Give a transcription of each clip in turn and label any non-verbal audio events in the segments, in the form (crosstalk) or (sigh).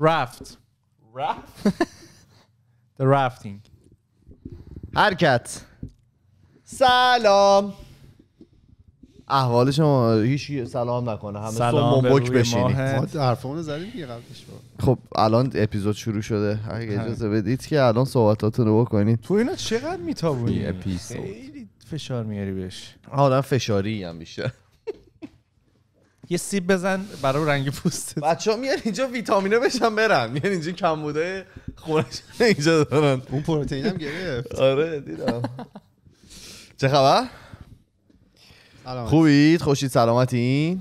رفت رفت (laughs) The rafting حرکت سلام احوال شما هیچ سلام نکنه همه سلام به روی ما حرفمون زدیم قبلش خب الان اپیزود شروع شده اگه اجازه بدید که الان صحبتاتون رو بکنید تو اینا چقدر میتابونی اپیزود خیلی فشار میاری بهش آدم فشاری هم بیشتر یه سیب بزن برای رنگ پوست بچه ها میان اینجا ویتامینه بشن برن میان اینجا کم بوده خورش اینجا دارن اون پروتئین هم گرفت آره دیدم چه خبر؟ خوبید خوشید سلامتین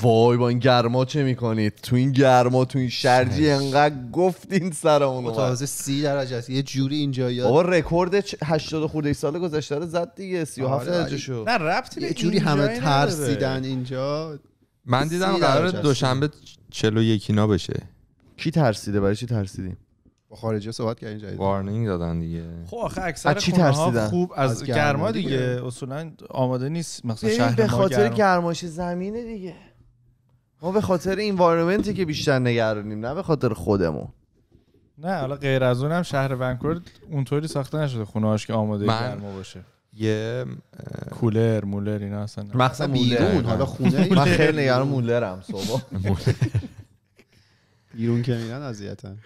وای با این گرما چه میکنید تو این گرما تو این شرجی انقدر گفتین سر اون تازه 30 درجه است یه جوری اینجا یاد بابا رکورد 80 خورده سال گذشته رو زد دیگه 37 آره، درجه شد نه رفت یه جوری همه ترسیدن اینجا من دیدم قرار دوشنبه 41 اینا بشه کی ترسیده برای چی ترسیدیم خارجی صحبت کردن جدید وارنینگ دادن دیگه خب آخه اکثر از خوب از, از گرما دیگه. دیگه اصولا آماده نیست مثلا شهر به خاطر گرمایش زمینه دیگه ما به خاطر این وارنمنتی که بیشتر نگرانیم نه به خاطر خودمون نه حالا غیر از اونم شهر ونکوور اونطوری ساخته نشده خونه هاش که آماده گرما باشه یه کولر مولر اینا اصلا مخصوصا بیرون حالا خونه من خیلی نگران مولرم صبح (laughs) (laughs) بیرون که میرن اذیتن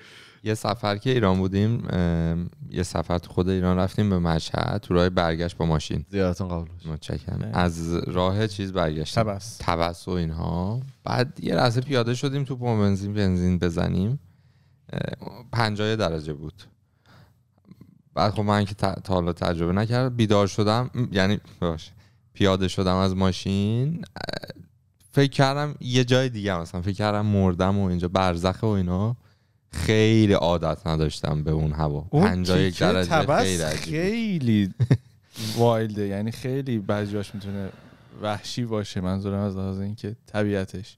یه سفر که ایران بودیم یه سفر تو خود ایران رفتیم به مشهد تو راه برگشت با ماشین زیارتون قبول متشکرم از راه چیز برگشت تبس و اینها بعد یه لحظه پیاده شدیم تو پمپ بنزین بنزین بزنیم 50 درجه بود بعد خب من که تا حالا تجربه نکردم بیدار شدم یعنی باش پیاده شدم از ماشین فکر کردم یه جای دیگه مثلا فکر کردم مردم و اینجا برزخ و اینا خیلی عادت نداشتم به اون هوا اون درجه خیلی خیلی (laughs) وایلده یعنی خیلی بعضیاش میتونه وحشی باشه منظورم از این اینکه طبیعتش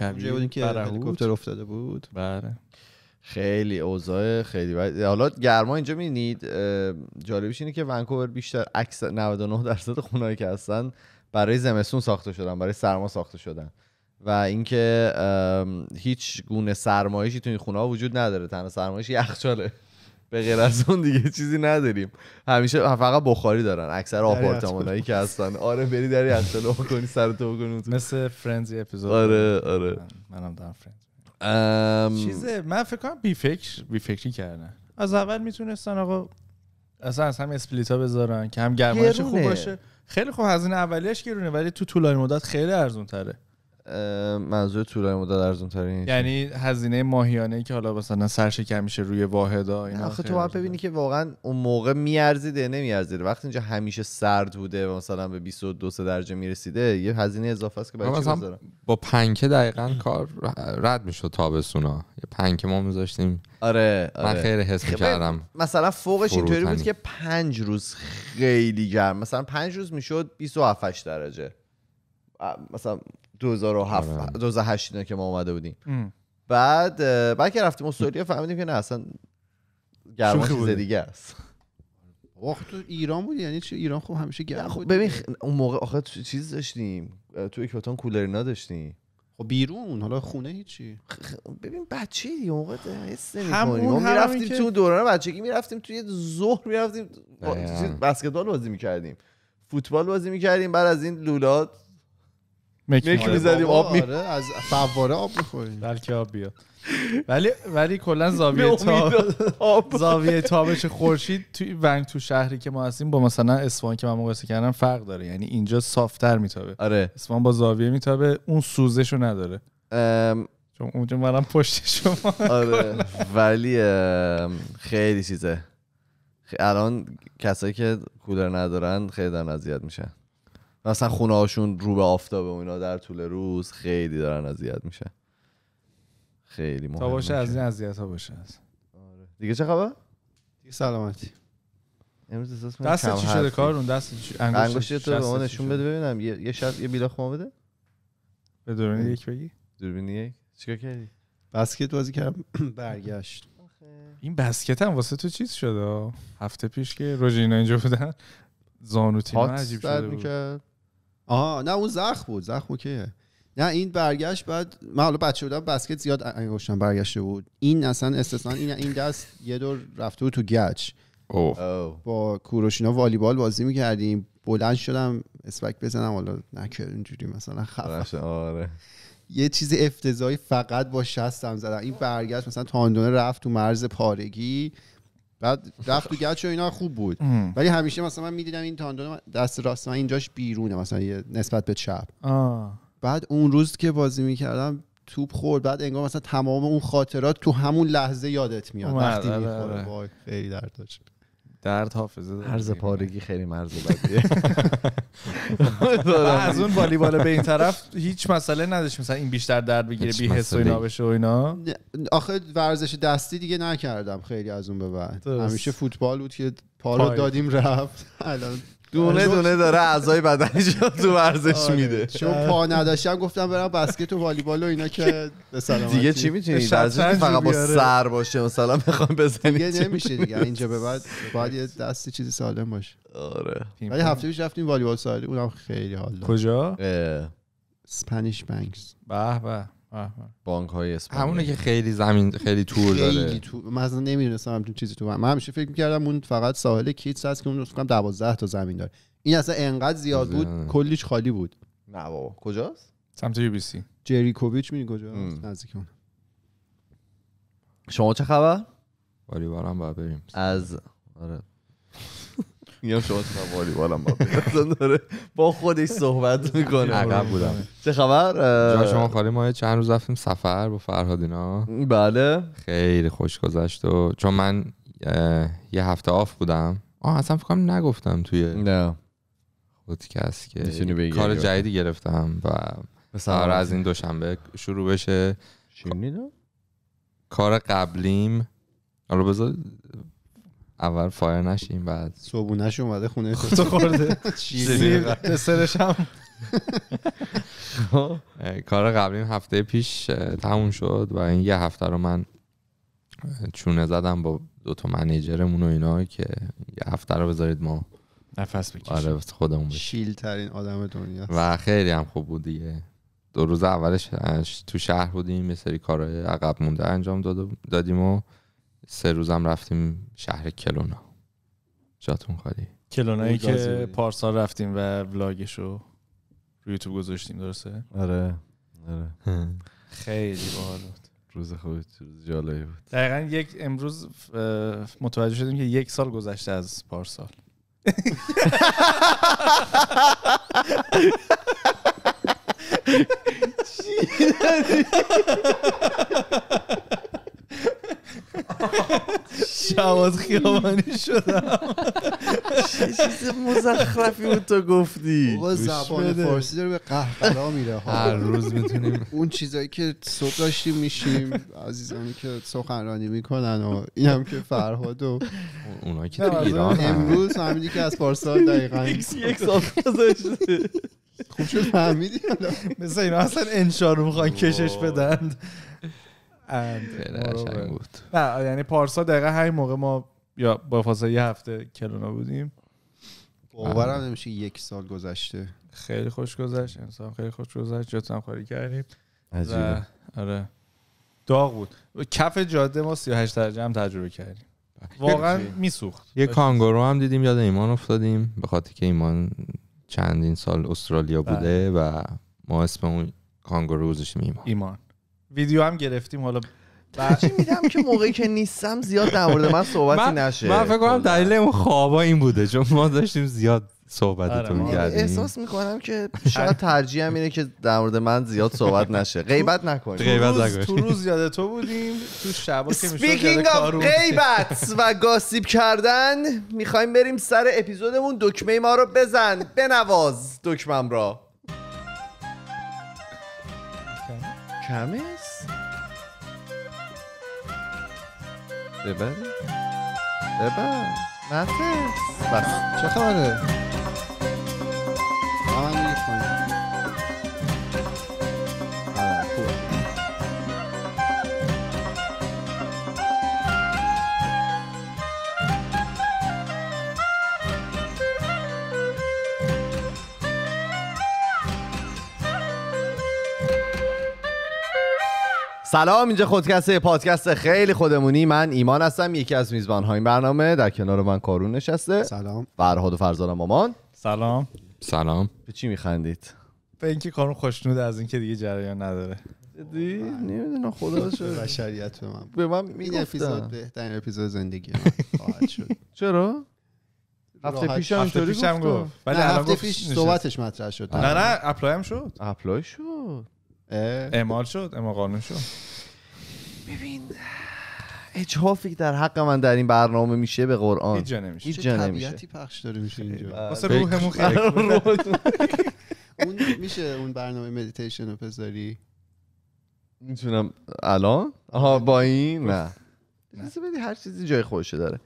کبیه بود که هلیکوپتر افتاده بود بله خیلی اوضاع خیلی بد حالا گرما اینجا میبینید جالبش اینه که ونکوور بیشتر اکثر 99 درصد خونهایی که هستن برای زمستون ساخته شدن برای سرما ساخته شدن و اینکه هیچ گونه سرمایشی تو این خونه ها وجود نداره تنها سرمایش یخچاله به غیر از اون دیگه چیزی نداریم همیشه فقط بخاری دارن اکثر آپارتمانایی که هستن آره بری در یخچال بکنی سرتو بکنی مثل فرندز اپیزود آره آره منم دارم فرندز چیزه من فکر کنم بی فکر کردن از اول میتونستن آقا اصلا از هم اسپلیت ها بذارن که هم گرمایش خوب باشه خیلی خوب هزینه اولیش گرونه ولی تو طولانی مدت خیلی ارزون تره منظور طولانی مدت ارزون ترین یعنی هزینه ماهیانه که حالا مثلا سرشکم میشه روی واحدا اینا آخه تو باید ببینی که واقعا اون موقع میارزیده نمیارزیده وقتی اینجا همیشه سرد بوده و مثلا به 22 درجه میرسیده یه هزینه اضافه است که برای با پنکه دقیقا کار رد میشد تابستونا یه پنکه ما میذاشتیم آره, آره من آره. خیلی حس کردم مثلا فوقش اینطوری بود که پنج روز خیلی گرم مثلا پنج روز میشد 27 درجه مثلا 2007 2008 آره. که ما اومده بودیم بعد بعد که رفتیم استرالیا فهمیدیم که نه اصلا گرما چیز دیگه است وقت تو ایران بود یعنی چی ایران خوب همیشه گرم خب ببین خ... اون موقع آخه چیز داشتیم تو اکباتان کولر نداشتیم خب بیرون حالا خونه هیچی ببین بچه اون موقع حس نمی‌کنی ما میرفتیم تو دوران بچگی میرفتیم توی ظهر میرفتیم بسکتبال بازی میکردیم فوتبال بازی میکردیم بعد از این لولات مک میزدیم آب آره، می آره از فواره آب میخوریم بلکه آب بیاد ولی ولی کلا زاویه تاب زاویه تابش خورشید توی ونگ تو شهری که ما هستیم با مثلا اصفهان که من مقایسه کردم فرق داره یعنی اینجا صافتر میتابه آره اصفهان با زاویه میتابه اون سوزشو نداره چون اونجا منم پشت شما آره ولی خیلی چیزه الان کسایی که کولر ندارن خیلی دارن اذیت میشن مثلا خونه هاشون رو به آفتاب اونا در طول روز خیلی دارن اذیت میشه خیلی مهمه تا باشه از این اذیت ها باشه آره. دیگه چه خبر؟ دیگه سلامتی امروز دست چی شده کارون دست چی انگشت تو به نشون بده ببینم یه شب یه بیلا ما بده به دوربین یک بگی دوربین یک چیکار کردی بسکت بازی کردم (clears throat) برگشت این بسکت هم واسه تو چیز شده هفته پیش که روژینا اینجا بودن زانو تیم عجیب شده بود آها نه اون زخم بود زخم اوکیه نه این برگشت بعد من حالا بچه بودم بسکت زیاد انگشتم برگشته بود این اصلا استثنا این این دست یه دور رفته بود تو گچ با کوروشینا والیبال بازی میکردیم بلند شدم اسپک بزنم حالا نکرد اینجوری مثلا خفه آره یه چیز افتضاحی فقط با شستم زدم این برگشت مثلا تاندونه رفت تو مرز پارگی بعد رفت و گچ و اینا خوب بود ولی همیشه مثلا من میدیدم این تاندون دست راست من اینجاش بیرونه مثلا یه نسبت به چپ بعد اون روز که بازی میکردم توپ خورد بعد انگار مثلا تمام اون خاطرات تو همون لحظه یادت میاد وقتی آره، میخوره آره. خیلی درد داشت درد حافظه عرض پارگی (laughs) خیلی مرز بدیه (laughs) از اون والیبال به این طرف هیچ مسئله نداشت مثلا این بیشتر درد بگیره بی حس و اینا بشه و اینا آخه ورزش دستی دیگه نکردم خیلی از اون به بعد همیشه فوتبال بود که پا دادیم رفت الان دونه آره. دونه داره اعضای بدنش تو ورزش آره. میده چون پا نداشتم گفتم برم بسکت و والیبال و اینا که دیگه چی میتونی ورزش فقط با آره. سر باشه مثلا میخوام بزنی دیگه نمیشه دیگه اینجا به بعد باید یه دستی چیزی سالم باشه آره ولی هفته پیش رفتیم والیبال سالی اونم خیلی حال کجا اسپانیش بانکس به به بانک های اسپانیا همونه که خیلی زمین خیلی تور داره خیلی من نمیدونستم همچین چیزی تو من همیشه فکر میکردم اون فقط ساحل کیتس هست که اون فکر کنم 12 تا زمین داره این اصلا انقدر زیاد بود کلیش خالی بود نه بابا کجاست سمت یو بی سی جریکوویچ میدونی کجا نزدیک اون شما چه خبر ولی بریم از آره میگم شما هم (laughs) داره با خودش صحبت میکنه عقب بودم چه خبر شما خالی ما چند روز رفتیم سفر با فرهاد اینا بله خیلی خوش گذشت و چون من یه هفته آف بودم آه اصلا فکر کنم نگفتم توی نه پادکست که کار جدیدی گرفتم و آره، مثلا از این دوشنبه شروع بشه کار قبلیم حالا بذار اول فایر نشیم بعد صبونش اومده خونه تو خورده (laughs) سرش هم خب، کار قبلیم هفته پیش تموم شد و این یه هفته رو من چونه زدم با دو تا منیجرمون و اینا که یه هفته رو بذارید ما نفس بکشیم آره خودمون شیل ترین آدم دنیا و خیلی هم خوب بود دیگه دو روز اولش تو شهر بودیم یه سری کارهای عقب مونده انجام دادیم و سه روزم رفتیم شهر کلونا جاتون خالی کلونایی که پارسال رفتیم و ولاگش رو روی یوتیوب گذاشتیم درسته آره آره خیلی باحال بود روز خوبی روز جالبی بود دقیقا یک امروز متوجه شدیم که یک سال گذشته از پارسال (laughs) (laughs) چی شواز خیابانی شدم چه چیز مزخرفی بود تو گفتی بابا زبان فارسی داره به قهقلا میره هر روز میتونیم اون چیزایی که صبح داشتیم میشیم عزیزانی که سخنرانی میکنن و هم که فرهاد و اونا که تو ایران امروز همینی که از پارسال دقیقا (laughs) یک خب. سال خوب شد فهمیدی مثل اینا اصلا انشارو میخوان کشش بدن بود نه یعنی پارسا دقیقا همین موقع ما یا با فاصله یه هفته کلونا بودیم باورم نمیشه یک سال گذشته خیلی خوش گذشت انسان خیلی خوش گذشت جاتم خوری کردیم آره داغ بود کف جاده ما 38 درجه هم تجربه کردیم بله. واقعا میسوخت یه کانگورو هم دیدیم یاد ایمان افتادیم به خاطر که ایمان چندین سال استرالیا بله. بوده و ما اسم اون کانگورو گذاشتیم ایمان ایمان ویدیو هم گرفتیم حالا بله. چی میدم که موقعی که نیستم زیاد در مورد من صحبتی نشه من فکر کنم دلیل اون خوابا این بوده چون ما داشتیم زیاد صحبت تو آره. آره، احساس میکنم که شاید ترجیح اینه که در مورد من زیاد صحبت نشه غیبت نکنید غیبت تو روز یاد تو بودیم تو شبا که اسپیکینگ اف غیبت و گاسیب کردن میخوایم بریم سر اپیزودمون دکمه ما رو بزن بنواز دکمم را کمه ببره ببر نفس بس چه خبره؟ سلام اینجا خودکسته پادکست خیلی خودمونی من ایمان هستم یکی از میزبان های این برنامه در کنار من کارون نشسته سلام فرهاد و فرزانه مامان سلام سلام به چی میخندید به اینکه کارون خوشنود از اینکه دیگه جریان نداره دی بله. نمیدونم خدا شد بشریت به من به من این اپیزود بهترین اپیزود زندگی من (laughs) شد چرا هفته پیش هم اینطوری گفت ولی هفته پیش صحبتش مطرح شد نه نه اپلای شد اپلای شد اعمال شد اما قانون شد ببین اجهافی در حق من در این برنامه میشه به قرآن هیچ جا نمیشه هیچ جا نمیشه پخش داره میشه اینجا بله. واسه روحمون خیلی (laughs) اون میشه اون برنامه مدیتیشن رو بذاری میتونم الان آها با این نه بدی هر چیزی جای خوشه داره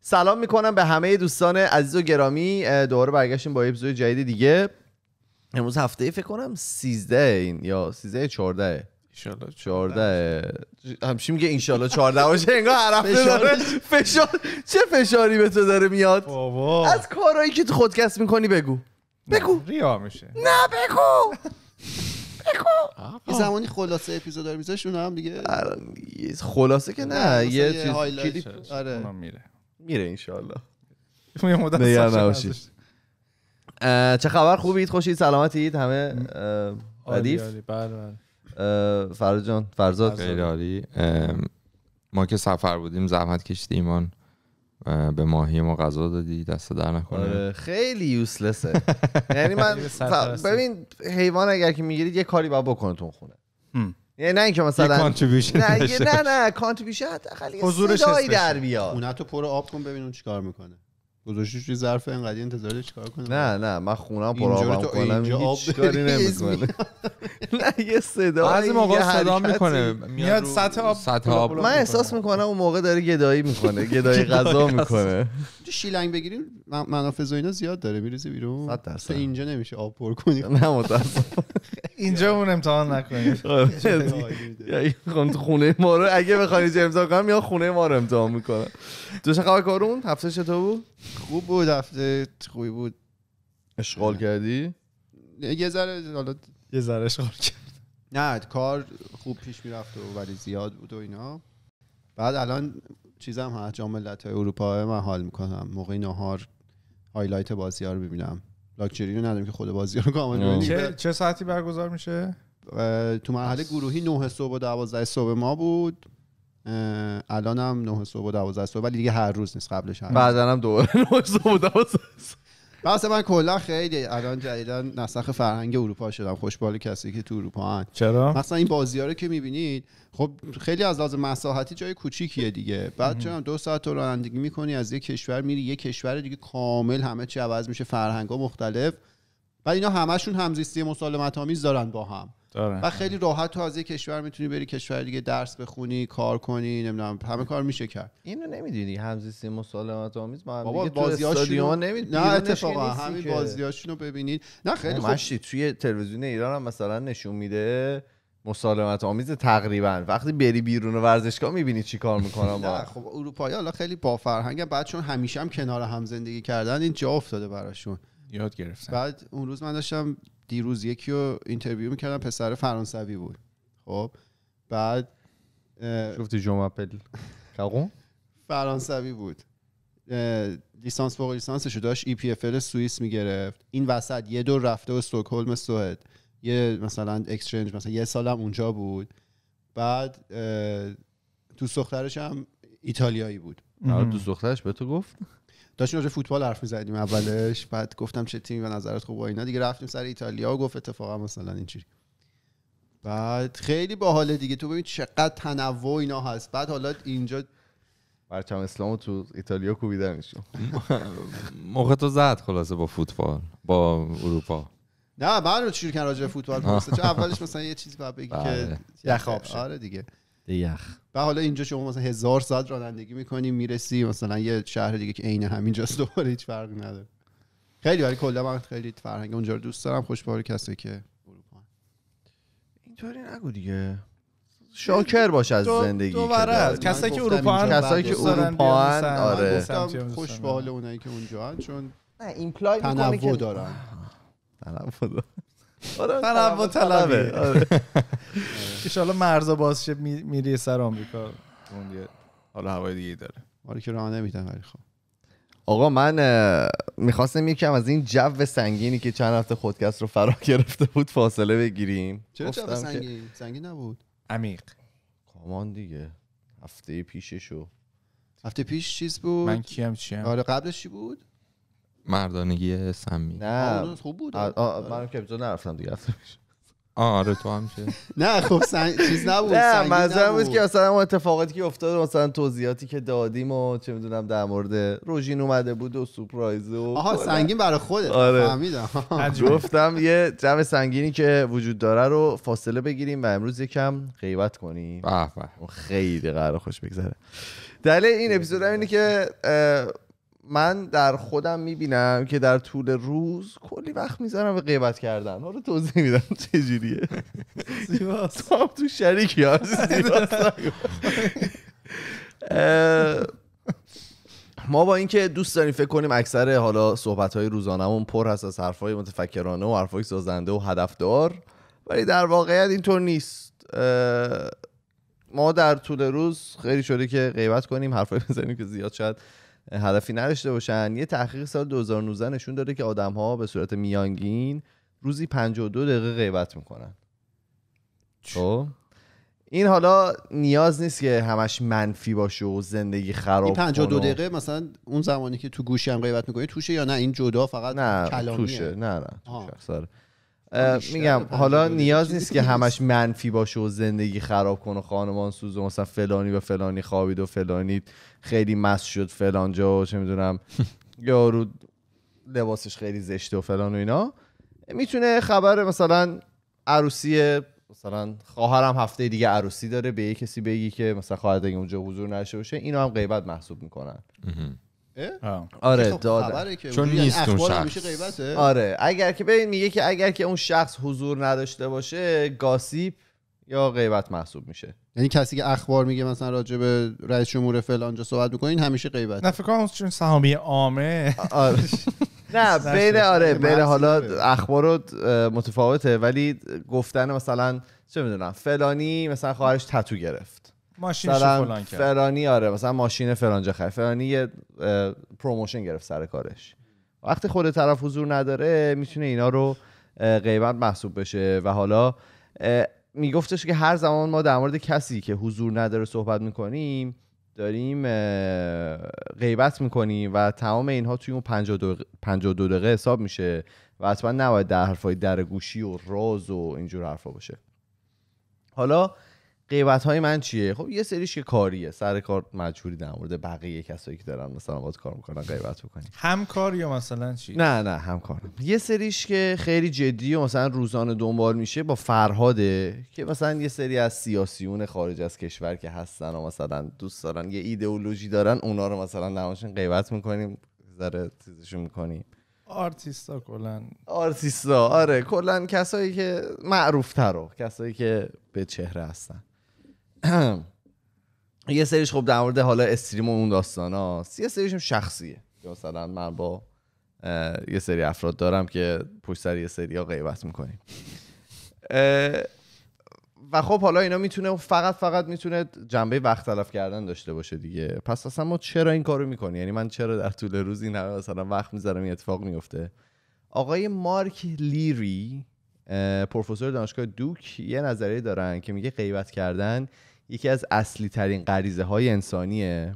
سلام میکنم به همه دوستان عزیز و گرامی دوباره برگشتیم با اپیزود جدید دیگه امروز هفته فکر کنم 13 این یا 13 14 انشالله 14 همچی میگه انشالله 14 باشه (laughs) انگار هر هفته داره فشار چه فشاری به تو داره میاد بابا. از کارهایی که تو خودکست میکنی بگو بگو ریا میشه نه بگو یه زمانی خلاصه اپیزود داره میذاش اون هم دیگه خلاصه که نه یه چیز کلیپ آره میره میره ان شاء الله مدت چه خبر خوبید خوشید سلامتید همه ردیف بله، بله. فرجان جان فرزاد خیلی ما که سفر بودیم زحمت کشیدیم ایمان به ماهی ما غذا دادی دست در نکنه آره، خیلی یوسلسه (laughs) یعنی من ببین حیوان اگر که میگیرید یه کاری باید تو خونه یعنی نه اینکه مثلا نه نه نه کانتریبیوشن حداقل یه صدایی در بیاد خونه تو پر آب کن ببین اون چیکار میکنه گذاشتی توی ظرف اینقدر انتظار کار کنم نه نه من خونم پر آبم کنم هیچ کاری نمیکنه (laughs) نه یه صدا بعضی موقع صدا میکنه میاد سطح آب سطح آب من احساس میکنم اون موقع داره گدایی میکنه (laughs) گدایی غذا میکنه شیلنگ بگیریم منافذ و اینا زیاد داره میریزه بیرون تو اینجا نمیشه آب پر کنی (laughs) نه متاسف اینجا اون امتحان نکنید آره. خونه ما رو اگه بخوای امضا کنم یا خونه ما رو امتحان میکنم دوش کارون هفته چطور بود خوب بود هفته خوبی بود اشغال کردی یه ذره حالا یه ذره اشغال کرد نه کار خوب پیش میرفت و ولی زیاد بود و اینا بعد الان چیزم هست جام های اروپا من حال میکنم موقع نهار هایلایت بازی ها رو ببینم لاکچری رو نداریم که خود بازی رو کامل چه ساعتی برگزار میشه تو مرحله گروهی 9 صبح و 12 صبح ما بود الانم هم 9 صبح و 12 صبح ولی دیگه هر روز نیست قبلش هم بعدا هم دوباره (laughs) 9 صبح و بس من کلا خیلی الان جدیدا نسخ فرهنگ اروپا شدم خوشبال کسی که تو اروپا هن. چرا مثلا این بازی ها رو که میبینید خب خیلی از لازم مساحتی جای کوچیکیه دیگه بعد چرا دو ساعت تو رانندگی میکنی از یک کشور میری یه کشور دیگه کامل همه چی عوض میشه فرهنگ ها مختلف بعد اینا همشون همزیستی مسالمت دارن با هم داره. و خیلی راحت تو از یه کشور میتونی بری کشور دیگه درس بخونی کار کنی نمیدونم همه کار میشه کرد اینو نمیدونی همزیستی مسالمت آمیز بابا نه اتفاقا همین بازیاشونو ببینید نه خیلی خوب توی تلویزیون ایران هم مثلا نشون میده مسالمت آمیز تقریبا وقتی بری بیرون ورزشگاه میبینی چی کار میکنم (laughs) خب اروپایی حالا خیلی با فرهنگ بعد چون همیشه هم کنار هم زندگی کردن این جا افتاده براشون یاد گرفتن بعد اون روز من داشتم دیروز یکی رو اینترویو میکردم پسر فرانسوی بود خب بعد شفتی جمعه فرانسوی بود لیسانس فوق لیسانسش رو داشت ای پی افل سوئیس میگرفت این وسط یه دور رفته استکهلم سوئد یه مثلا اکسچنج مثلا یه سالم اونجا بود بعد تو دخترش هم ایتالیایی بود حالا آره، دوست دخترش به تو گفت داشتیم راجع فوتبال حرف میزدیم اولش بعد گفتم چه تیمی به نظرت خوبه اینا دیگه رفتیم سر ایتالیا و گفت اتفاقا مثلا اینجوری بعد خیلی باحال دیگه تو ببین چقدر تنوع اینا هست بعد حالا اینجا برچم اسلامو تو ایتالیا میشه موقع تو زد خلاصه با فوتبال با اروپا نه من رو کن راجع به فوتبال اولش مثلا یه چیزی باید بگی که بله. خب. یخاب آره دیگه یخ و حالا اینجا شما مثلا هزار ساعت رانندگی میکنی میرسی مثلا یه شهر دیگه که عین همینجاست دوباره هیچ فرقی نداره خیلی ولی کلا من خیلی فرهنگ اونجا رو دوست دارم خوشبار کسی که اروپا اینطوری نگو دیگه شاکر باش از زندگی دو کسایی که اروپا کسایی که اروپا آره خوش اونایی که اونجا چون نه دارن تنوع دارن (laughs) آره تنوع طلبه آره. آره. ان مرزا باز میری سر آمریکا حالا هوای دیگه داره مالی آره که راه نمیتن ولی خب آقا من میخواستم یکم از این جو سنگینی که چند هفته خودکست رو فرا (laughs) گرفته بود فاصله بگیریم چرا جو سنگین؟ سنگین نبود عمیق کامان دیگه هفته پیششو هفته پیش چیز بود من کیم چیم آره قبلش چی بود مردانگی سمی نه خوب بود آره. من که نرفتم دیگه آره تو هم (laughs) نه خب چیز نبود نه منظورم بود که اصلا اون اتفاقاتی که افتاد مثلا توضیحاتی که دادیم و چه میدونم در مورد روژین اومده بود و سورپرایز و آها سنگین برای خودت آره. فهمیدم (laughs) گفتم یه جمع سنگینی که وجود داره رو فاصله بگیریم و امروز یکم غیبت کنیم خیلی قرار خوش بگذره دلیل این اپیزود هم اینه که من در خودم میبینم که در طول روز کلی وقت میذارم به غیبت کردن حالا توضیح میدم چجوریه تو تو شریکی (laughs) ما با اینکه دوست داریم فکر کنیم اکثر حالا صحبت های روزانمون پر هست از های متفکرانه و های سازنده و هدفدار ولی در واقعیت اینطور نیست ما در طول روز خیلی شده که غیبت کنیم حرفای بزنیم که زیاد شد هدفی نداشته باشن یه تحقیق سال 2019 نشون داده که آدم ها به صورت میانگین روزی 52 دقیقه غیبت میکنن چو خب؟ این حالا نیاز نیست که همش منفی باشه و زندگی خراب این 52 دقیقه مثلا اون زمانی که تو گوشی هم غیبت میکنی توشه یا نه این جدا فقط نه کلامیه توشه نه نه میگم حالا نیاز نیست که همش منفی باشه و زندگی خراب کنه خانمان سوز و مثلا فلانی به فلانی خوابید و فلانی خیلی مست شد فلانجا و چه میدونم (laughs) یارو لباسش خیلی زشته و فلان و اینا میتونه خبر مثلا عروسی مثلا خواهرم هفته دیگه عروسی داره به یه کسی بگی که مثلا خواهد اونجا حضور نشه باشه اینو هم غیبت محسوب میکنن آره خب، داد. چون نیست اون شخص آره اگر که ببین میگه که اگر که اون شخص حضور نداشته باشه گاسیپ یا غیبت محسوب میشه یعنی کسی که اخبار میگه مثلا راجع به رئیس جمهور فلان جا صحبت میکنه این همیشه غیبت نه فکر کنم چون سهامی عامه آره. نه (laughs) بین آره یعنی بین حالا اخبار متفاوته ولی گفتن مثلا چه میدونم فلانی مثلا خواهرش تتو گرفت ماشین فلان کرد فرانی آره مثلا ماشین فرانجا خرید فرانی یه پروموشن گرفت سر کارش وقتی خود طرف حضور نداره میتونه اینا رو غیبت محسوب بشه و حالا میگفتش که هر زمان ما در مورد کسی که حضور نداره صحبت میکنیم داریم غیبت میکنیم و تمام اینها توی اون 52 دقیقه حساب میشه و حتما نباید در حرفای گوشی و راز و اینجور حرفا باشه حالا قیبت های من چیه خب یه سریش که کاریه سر کار مجبوری در مورد بقیه کسایی که دارن مثلا باید کار میکنن غیبت بکنی همکار یا مثلا چی نه نه همکار یه سریش که خیلی جدی و مثلا روزانه دنبال میشه با فرهاده که مثلا یه سری از سیاسیون خارج از کشور که هستن و مثلا دوست دارن یه ایدئولوژی دارن اونا رو مثلا نماشون غیبت میکنیم ذره چیزشون میکنیم آرتیستا کلا آرتیستا آره کلا کسایی که معروف کسایی که به چهره هستن (clears throat) یه سریش خب در مورد حالا استریم و اون داستان ها یه سریش شخصیه مثلا من با یه سری افراد دارم که پشت سر یه سری ها غیبت میکنیم و خب حالا اینا میتونه فقط فقط میتونه جنبه وقت تلف کردن داشته باشه دیگه پس اصلا ما چرا این کارو میکنی یعنی من چرا در طول روز این همه مثلا وقت میذارم این اتفاق میفته آقای مارک لیری پروفسور دانشگاه دوک یه نظریه دارن که میگه غیبت کردن یکی از اصلی ترین غریزه های انسانیه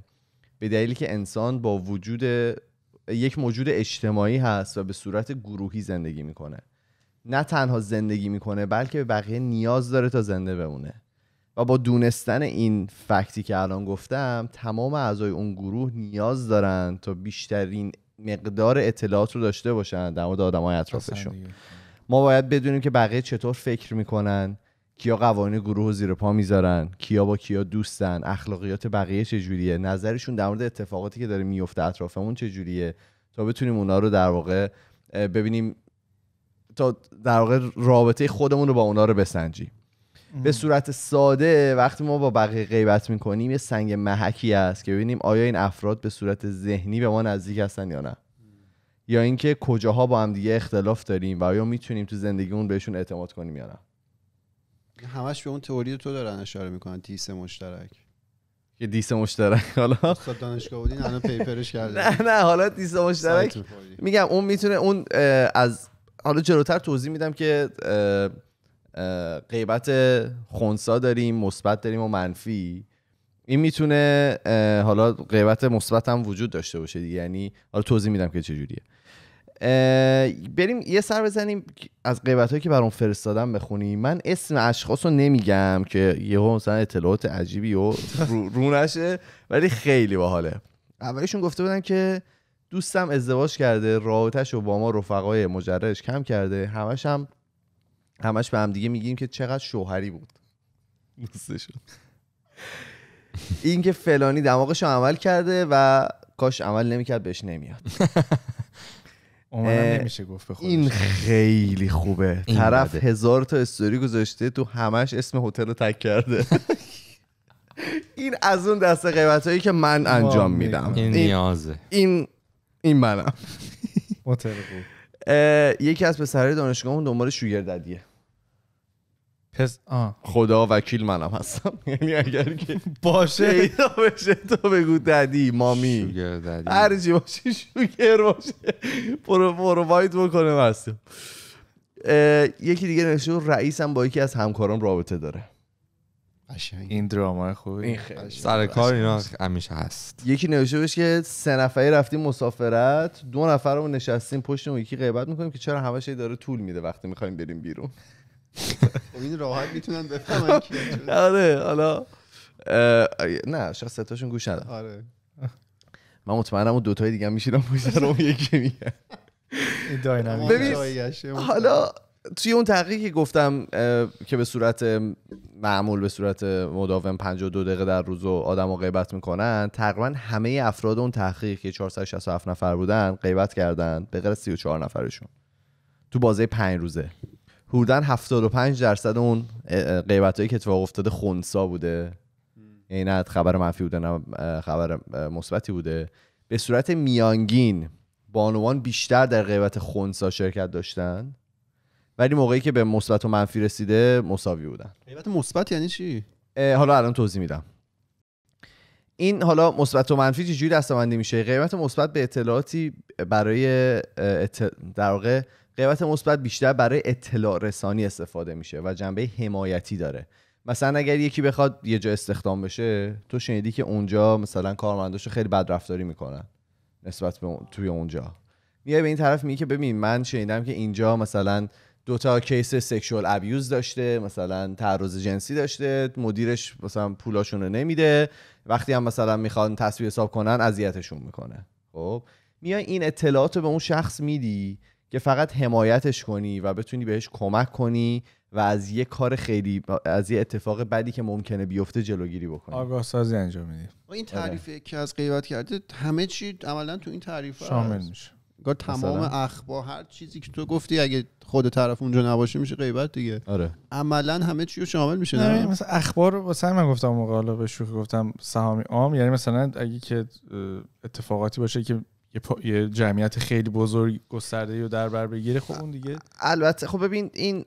به دلیلی که انسان با وجود یک موجود اجتماعی هست و به صورت گروهی زندگی میکنه نه تنها زندگی میکنه بلکه به بقیه نیاز داره تا زنده بمونه و با دونستن این فکتی که الان گفتم تمام اعضای اون گروه نیاز دارن تا بیشترین مقدار اطلاعات رو داشته باشن در مورد آدمای اطرافشون ما باید بدونیم که بقیه چطور فکر میکنن کیا قوانین گروه زیر پا میذارن کیا با کیا دوستن اخلاقیات بقیه چجوریه نظرشون در مورد اتفاقاتی که داره میفته اطرافمون چجوریه تا بتونیم اونا رو در واقع ببینیم تا در واقع رابطه خودمون رو با اونا رو بسنجیم به صورت ساده وقتی ما با بقیه غیبت میکنیم یه سنگ محکی است که ببینیم آیا این افراد به صورت ذهنی به ما نزدیک هستن یا نه یا اینکه کجاها با هم دیگه اختلاف داریم و آیا میتونیم تو زندگیمون بهشون اعتماد کنیم یا نه همش به اون تئوری تو دارن اشاره میکنن دیس مشترک که دیس مشترک حالا استاد دانشگاه بودین الان پیپرش کرده نه نه حالا دیس مشترک میگم اون میتونه اون از حالا جلوتر توضیح میدم که غیبت خونسا داریم مثبت داریم و منفی این میتونه حالا غیبت مثبت هم وجود داشته باشه یعنی حالا توضیح میدم که چجوریه بریم یه سر بزنیم از قیبت هایی که برام فرستادم بخونیم من اسم اشخاص رو نمیگم که یهو مثلا اطلاعات عجیبی و رو, نشه ولی خیلی باحاله اولیشون گفته بودن که دوستم ازدواج کرده رابطش و با ما رفقای مجردش کم کرده همش هم همش به هم دیگه میگیم که چقدر شوهری بود این که فلانی دماغشو عمل کرده و کاش عمل نمیکرد بهش نمیاد (laughs) نمیشه گفت این خیلی خوبه طرف هزار تا استوری گذاشته تو همش اسم هتل رو تک کرده (laughs) این از اون دسته قیمت هایی که من انجام میدم این نیازه این این منم یکی از پسرهای دانشگاهمون دنبال شوگر ددیه پس خدا وکیل منم هستم (laughs) یعنی اگر که باشه پیدا (laughs) بشه تو بگو ددی مامی هر چی باشه شوگر باشه پروواید بکنه هستم یکی دیگه نوشته رئیسم با یکی از همکارم رابطه داره این دراما خوبی این خیلی سر کار اینا همیشه هست یکی نوشته بهش که سه نفری رفتیم مسافرت دو نفرمون نشستیم پشت اون یکی غیبت میکنیم که چرا همش داره طول میده وقتی میخوایم بریم بیرون خب این راحت میتونن بفهمن (laughs) آره،, آره حالا آره، نه شخص ستاشون گوش ندن آره من مطمئنم اون دوتای دیگه میشیرم پشت رو یکی میگن حالا توی اون تحقیقی که گفتم که به صورت معمول به صورت مداوم 52 دقیقه در روز و آدم رو غیبت میکنن تقریبا همه افراد اون تحقیق که 467 نفر بودن غیبت کردن به غیر 34 نفرشون تو بازه پنج روزه 75 درصد اون قیبت هایی که اتفاق افتاده خونسا بوده این یعنی نه خبر منفی بوده نه خبر مثبتی بوده به صورت میانگین بانوان بیشتر در قیبت خونسا شرکت داشتن ولی موقعی که به مثبت و منفی رسیده مساوی بودن قیبت مثبت یعنی چی حالا الان توضیح میدم این حالا مثبت و منفی چجوری دستبندی میشه قیمت مثبت به اطلاعاتی برای در واقع قیمت مثبت بیشتر برای اطلاع رسانی استفاده میشه و جنبه حمایتی داره مثلا اگر یکی بخواد یه جا استخدام بشه تو شنیدی که اونجا مثلا کارمنداشو خیلی بدرفتاری رفتاری میکنن نسبت به توی اونجا میای به این طرف میگی که ببین من شنیدم که اینجا مثلا دوتا کیس سکشوال ابیوز داشته مثلا تعرض جنسی داشته مدیرش مثلا پولاشون رو نمیده وقتی هم مثلا میخوان تصویر حساب کنن اذیتشون میکنه خب میای این اطلاعات به اون شخص میدی که فقط حمایتش کنی و بتونی بهش کمک کنی و از یه کار خیلی از یه اتفاق بدی که ممکنه بیفته جلوگیری بکنی آگاه سازی انجام میدی این تعریف یکی آره. که از غیبت کرده همه چی عملا تو این تعریف شامل میشه تمام اخبار هر چیزی که تو گفتی اگه خود طرف اونجا نباشه میشه غیبت دیگه آره عملا همه چی رو شامل میشه نه, یعنی مثلا اخبار رو واسه من گفتم موقع به گفتم سهامی عام یعنی مثلا اگه که اتفاقاتی باشه که یه, یه جمعیت خیلی بزرگ گسترده رو در بر بگیره خب اون دیگه البته خب ببین این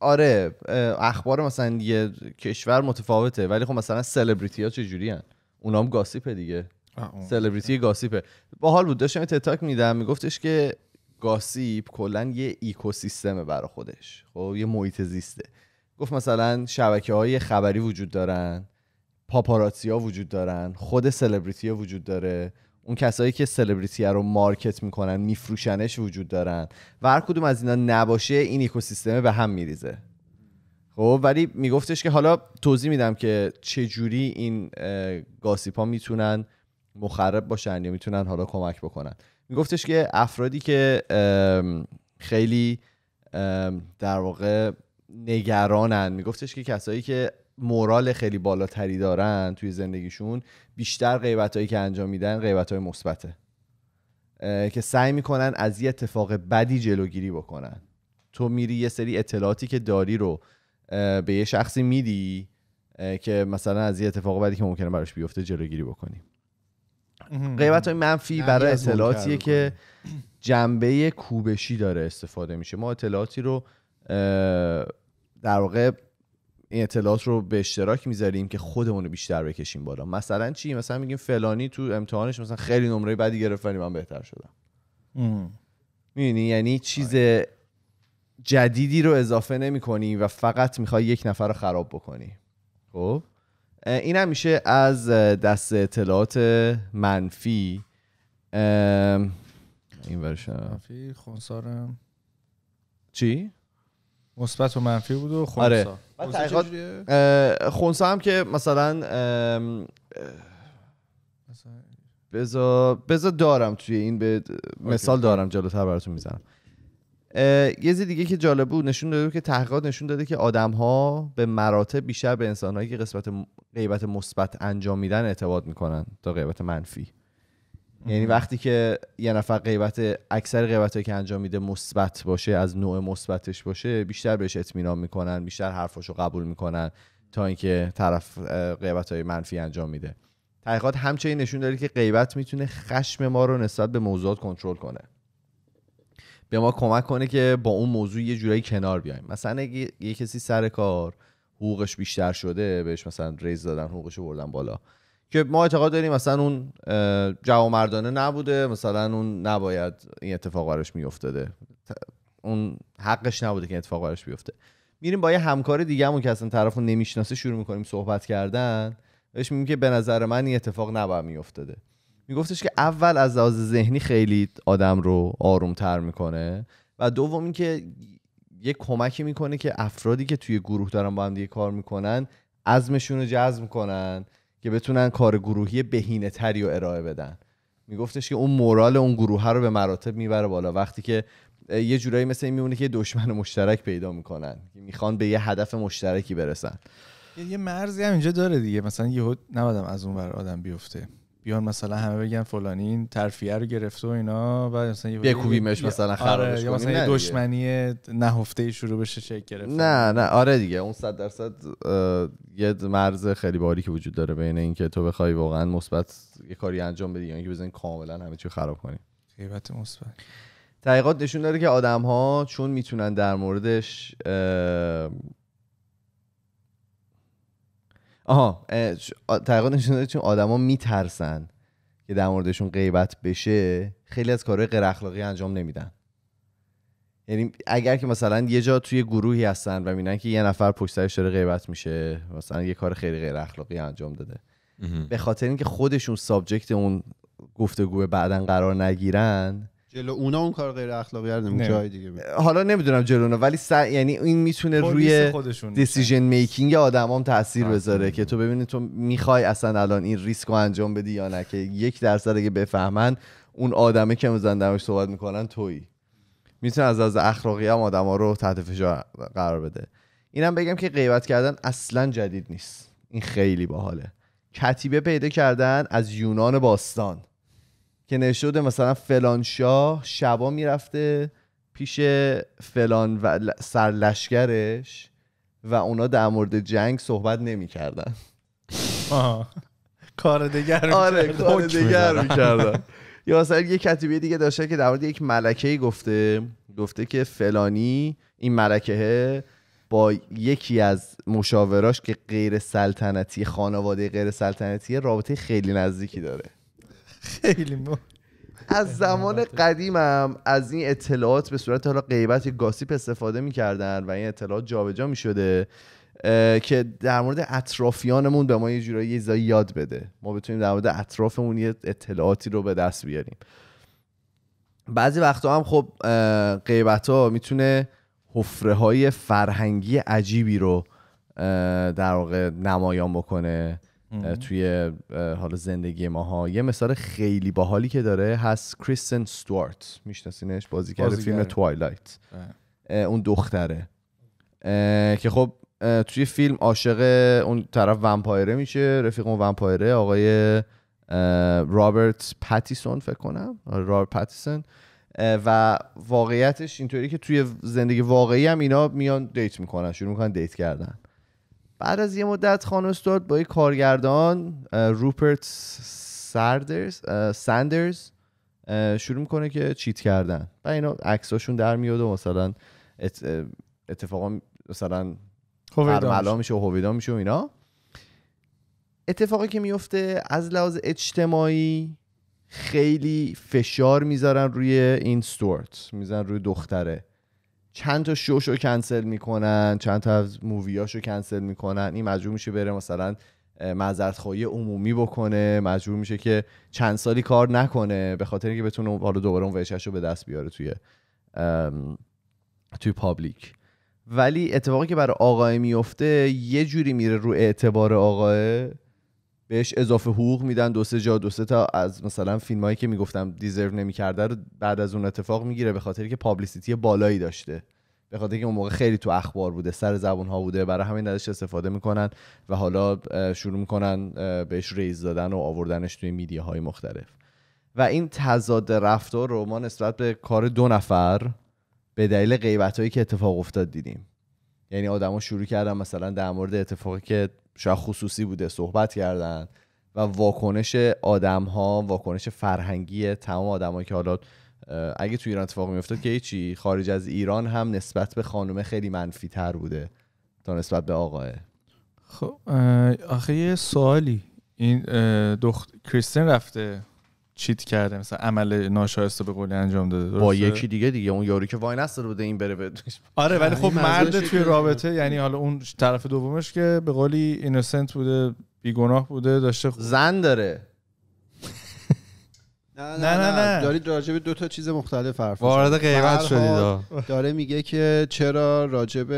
آره اخبار مثلا یه کشور متفاوته ولی خب مثلا سلبریتی ها چجوری هن اونا هم گاسیپه دیگه سلبریتی گاسیپه آره. باحال بود داشتم تتاک میدم میگفتش که گاسیپ کلا یه ایکوسیستمه برا خودش خب یه محیط زیسته گفت مثلا شبکه های خبری وجود دارن پاپاراتسی ها وجود دارن خود سلبریتی وجود داره اون کسایی که سلبریتی رو مارکت میکنن میفروشنش وجود دارن و هر کدوم از اینا نباشه این اکوسیستم به هم میریزه خب ولی میگفتش که حالا توضیح میدم که چه جوری این گاسیپا ها میتونن مخرب باشن یا میتونن حالا کمک بکنن میگفتش که افرادی که خیلی در واقع نگرانن میگفتش که کسایی که مورال خیلی بالاتری دارن توی زندگیشون بیشتر قیبت هایی که انجام میدن قیبت های مثبته که سعی میکنن از یه اتفاق بدی جلوگیری بکنن تو میری یه سری اطلاعاتی که داری رو به یه شخصی میدی که مثلا از یه اتفاق بدی که ممکنه براش بیفته جلوگیری بکنی قیبت های منفی یعنی برای اطلاعاتیه که جنبه کوبشی داره استفاده میشه ما اطلاعاتی رو در واقع این اطلاعات رو به اشتراک میذاریم که خودمون رو بیشتر بکشیم بالا مثلا چی مثلا میگیم فلانی تو امتحانش مثلا خیلی نمره بدی گرفت ولی من بهتر شدم میبینی یعنی چیز آره. جدیدی رو اضافه نمی کنی و فقط میخوای یک نفر رو خراب بکنی خب این هم میشه از دست اطلاعات منفی این ورش منفی خونسارم چی؟ مثبت و منفی بود و خونسا آره. خونسا, هم که مثلا بزا دارم توی این به مثال دارم جلوتر براتون میزنم یه زی دیگه که جالب بود نشون داده بود که تحقیقات نشون داده که آدم ها به مراتب بیشتر به انسان هایی که قسمت غیبت مثبت انجام میدن اعتماد میکنن تا غیبت منفی یعنی وقتی که یه نفر غیبت اکثر غیبت که انجام میده مثبت باشه از نوع مثبتش باشه بیشتر بهش اطمینان میکنن بیشتر حرفاشو قبول میکنن تا اینکه طرف غیبت های منفی انجام میده تحقیقات همچنین نشون داره که غیبت میتونه خشم ما رو نسبت به موضوعات کنترل کنه به ما کمک کنه که با اون موضوع یه جورایی کنار بیایم مثلا یه کسی سر کار حقوقش بیشتر شده بهش مثلا ریز دادن حقوقش بردن بالا که ما اعتقاد داریم مثلا اون مردانه نبوده مثلا اون نباید این اتفاق براش میافتاده اون حقش نبوده که اتفاق براش بیفته میریم با یه همکار دیگهمون که اصلا طرفو نمیشناسه شروع میکنیم صحبت کردن بهش میگیم که به نظر من این اتفاق نباید میافتاده میگفتش که اول از لحاظ ذهنی خیلی آدم رو تر میکنه و دوم اینکه یه کمکی میکنه که افرادی که توی گروه دارن با هم دیگه کار میکنن عزمشون رو جذب کنن که بتونن کار گروهی بهینه تری رو ارائه بدن میگفتش که اون مورال اون گروه رو به مراتب میبره بالا وقتی که یه جورایی مثل این میمونه که دشمن مشترک پیدا میکنن میخوان به یه هدف مشترکی برسن یه مرزی هم اینجا داره دیگه مثلا یهو نبادم از اون بر آدم بیفته بیان مثلا همه بگن فلانی این ترفیه رو گرفته و اینا و مثلا یه بکوبیمش مثلا آره، خرابش آره یا مثلا یه دشمنی نهفته شروع بشه چه گرفته نه نه آره دیگه اون 100 درصد یه مرز خیلی باری که وجود داره بین اینکه تو بخوای واقعا مثبت یه کاری انجام بدی یا اینکه بزنی کاملا همه چی خراب کنی غیبت مثبت تحقیقات نشون داره که آدم ها چون میتونن در موردش آها تحقیقات نشون داده چون آدما میترسن که در موردشون غیبت بشه خیلی از کارهای غیر اخلاقی انجام نمیدن یعنی اگر که مثلا یه جا توی گروهی هستن و میبینن که یه نفر پشت سرش داره غیبت میشه مثلا یه کار خیلی غیر اخلاقی انجام داده به خاطر اینکه خودشون سابجکت اون گفتگو بعدا قرار نگیرن جلو اونا اون کار غیر اخلاقی رو جای دیگه حالا نمیدونم جلو ولی یعنی این میتونه روی دیسیژن میکینگ آدمام تاثیر بذاره که تو ببینی تو میخوای اصلا الان این ریسک رو انجام بدی یا نه که یک درصد اگه بفهمن اون آدمه که مزن دمش صحبت میکنن تویی میتونه از از اخلاقی هم آدما رو تحت فشار قرار بده اینم بگم که غیبت کردن اصلا جدید نیست این خیلی باحاله کتیبه پیدا کردن از یونان باستان که نشده مثلا فلان شاه شبا میرفته پیش فلان و و اونا در مورد جنگ صحبت نمیکردن کار دگر آره کار دگر میکردن (laughs) یا مثلا یه کتیبه دیگه داشته که در مورد یک ملکه گفته گفته که فلانی این ملکه با یکی از مشاوراش که غیر سلطنتی خانواده غیر سلطنتی رابطه خیلی نزدیکی داره خیلی از زمان قدیمم از این اطلاعات به صورت حالا غیبت گاسیپ استفاده میکردن و این اطلاعات جابجا میشده که در مورد اطرافیانمون به ما یه جورایی یه یاد بده ما بتونیم در مورد اطرافمون یه اطلاعاتی رو به دست بیاریم بعضی وقتا هم خب قیبت ها میتونه حفره های فرهنگی عجیبی رو در واقع نمایان بکنه توی حال زندگی ها یه مثال خیلی باحالی که داره هست کریستن ستوارت میشناسینش بازیگر فیلم توایلایت اون دختره که خب توی فیلم عاشق اون طرف ومپایره میشه رفیق اون ومپایره آقای رابرت پاتیسون فکر کنم آره، رابرت پاتیسون و واقعیتش اینطوری که توی زندگی واقعی هم اینا میان دیت میکنن شروع میکنن دیت کردن بعد از یه مدت خانستاد با یه کارگردان روپرت سردرز ساندرز شروع میکنه که چیت کردن و اینا عکساشون در میاد و مثلا اتفاقا مثلا هویدا میشه و هویدا میشه و اینا اتفاقی که میفته از لحاظ اجتماعی خیلی فشار میذارن روی این ستورت میذارن روی دختره چند تا شوش کنسل میکنن چند تا از موویاش کنسل میکنن این مجبور میشه بره مثلا معذرت خواهی عمومی بکنه مجبور میشه که چند سالی کار نکنه به خاطر اینکه بتونه حالا دوباره اون ویشاشو رو به دست بیاره توی توی پابلیک ولی اتفاقی که بر آقای میفته یه جوری میره رو اعتبار آقای بهش اضافه حقوق میدن دو سه جا دو سه تا از مثلا هایی که میگفتم دیزرو نمیکرده رو بعد از اون اتفاق میگیره به خاطر که پابلیسیتی بالایی داشته به خاطر که اون موقع خیلی تو اخبار بوده سر زبون ها بوده برای همین ازش استفاده میکنن و حالا شروع میکنن بهش ریز دادن و آوردنش توی میدیه های مختلف و این تضاد رفتار رو ما نسبت به کار دو نفر به دلیل قیبت هایی که اتفاق افتاد دیدیم یعنی آدما شروع کردن مثلا در مورد اتفاقی که شاید خصوصی بوده صحبت کردن و واکنش آدم ها واکنش فرهنگی تمام آدمایی که حالا اگه تو ایران اتفاق میافتاد که هیچی خارج از ایران هم نسبت به خانومه خیلی منفی تر بوده تا نسبت به آقاه خب آخه یه سوالی این دخت کریستین رفته چیت کرده مثلا عمل ناشایسته به قولی انجام داده درسته؟ با یکی دیگه دیگه اون یاری که وای نستر بوده این بره به آره ولی خب مرد توی رابطه یعنی حالا اون طرف دومش که به قولی اینوسنت بوده بیگناه بوده داشته زن داره نه نه نه دارید راجب دو تا چیز مختلف حرف وارد غیبت شدید داره میگه که چرا راجب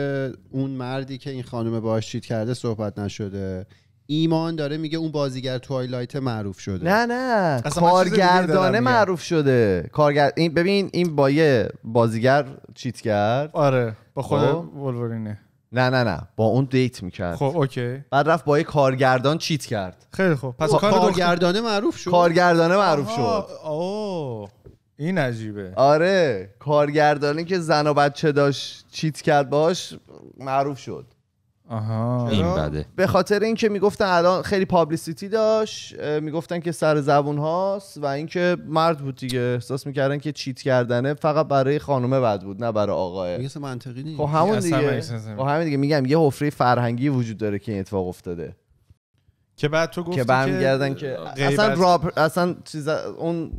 اون مردی که این خانم باهاش چیت کرده صحبت نشده ایمان داره میگه اون بازیگر توایلایت معروف شده نه نه کارگردانه معروف شده کارگر این ببین این با یه بازیگر چیت کرد آره با خود خب. ولورینه نه نه نه با اون دیت میکرد خب اوکی بعد رفت با یه کارگردان چیت کرد خیلی خب پس کار کارگردانه معروف شد کارگردانه معروف شد اوه این عجیبه آره کارگردانی که زن و بچه داشت چیت کرد باش معروف شد این بده به خاطر اینکه میگفتن الان خیلی پابلیسیتی داشت میگفتن که سر زبون هاست و اینکه مرد بود دیگه احساس میکردن که چیت کردنه فقط برای خانومه بد بود نه برای آقاه یه منطقی نیست خب همون دیگه خب همین دیگه میگم یه حفره فرهنگی وجود داره که این اتفاق افتاده که بعد تو گفتی که برمیگردن که اصلا راب اصلا چیز اون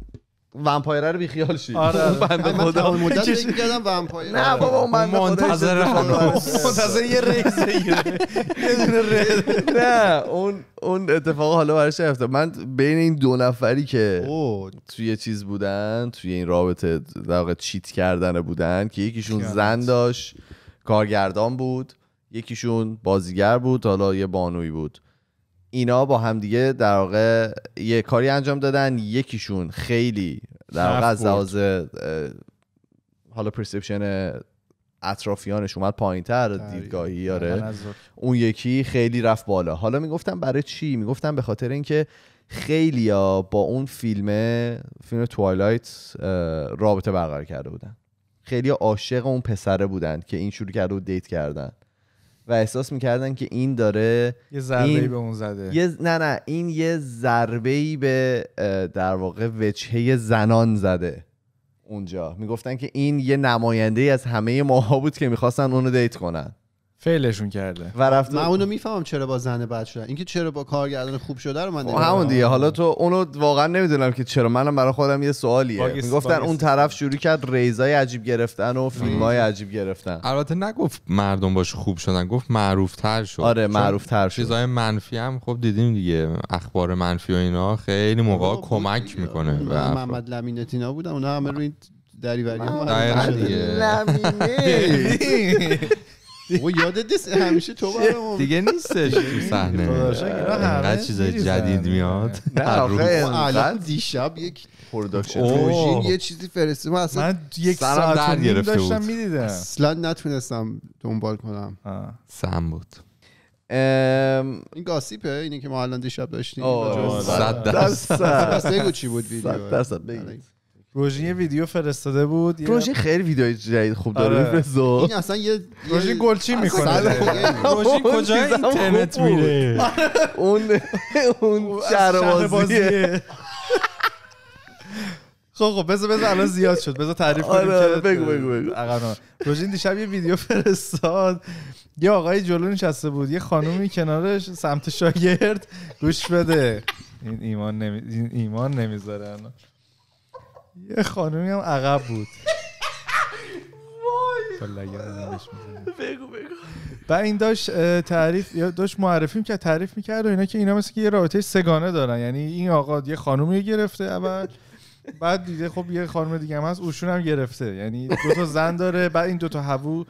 ومپایره رو بیخیال شید آره،, آره اون بنده خدا مدت فکر کردم ومپایر نه بابا اون بنده خدا منتظر منتظر یه (laughs) ریس یه نه اون اون اتفاق حالا برش افتاد من بین این دو نفری که توی چیز بودن توی این رابطه در واقع چیت کردن بودن که یکیشون زن داشت کارگردان بود یکیشون بازیگر بود حالا یه بانوی بود اینا با هم دیگه در واقع یه کاری انجام دادن یکیشون خیلی در واقع از لحاظ حالا پرسپشن اطرافیانش اومد پایین تر دیدگاهی یاره اون یکی خیلی رفت بالا حالا میگفتم برای چی میگفتم به خاطر اینکه خیلیا با اون فیلم فیلم توایلایت رابطه برقرار کرده بودن خیلی عاشق اون پسره بودن که این شروع کرده و دیت کردن و احساس میکردن که این داره یه ضربه این... به اون زده نه نه این یه ضربه ای به در واقع وچه زنان زده اونجا میگفتن که این یه نماینده از همه ماها بود که میخواستن اونو دیت کنن فعلشون کرده و رفت من اونو میفهمم چرا با زنه بد شدن اینکه چرا با کارگردان خوب شده رو من خب، همون دیگه حالا تو اونو واقعا نمیدونم که چرا منم برای خودم یه سوالیه میگفتن اون طرف شروع کرد ریزای عجیب گرفتن و فیلمای عجیب گرفتن البته نگفت مردم باش خوب شدن گفت معروف تر شد آره معروف تر شد چیزای منفی هم خب دیدیم دیگه اخبار منفی و اینا خیلی موقع کمک میکنه محمد اینا بودن اونا همه روی دریوری (laughs) (laughs) و یادت همیشه تو برامون دیگه نیستش تو صحنه اینقدر چیز جدید میاد خب، الان دیشب یک پروداکشن یه چیزی من اصلا من یک ساعت در گرفته داشتم میدیدم اصلا نتونستم دنبال کنم سم بود ام... این گاسیپه اینی که ما الان دیشب داشتیم صد درصد بگو چی بود ویدیو صد درصد روژین یه ویدیو فرستاده بود روژین خیلی ویدیوی جدید خوب داره آره. این اصلا یه روژین گلچین میکنه روژین کجا اینترنت میره اون اون شهربازیه خب خب بذار بذار الان زیاد شد بذار تعریف کنیم آره, آره، بگو بگو بگو روژین دیشب یه ویدیو فرستاد یه آقای جلو نشسته بود یه خانومی کنارش سمت شاگرد گوش بده این ایمان نمی... ایمان نمیذاره الان یه خانومی هم عقب بود بگو بگو و این داشت تعریف داشت معرفی که تعریف میکرد و اینا که اینا مثل که یه رابطه سگانه دارن یعنی این آقا یه خانومی گرفته اول بعد دیده خب یه خانم دیگه هم هست اوشون هم گرفته یعنی دو تا زن داره بعد این دو تا هوو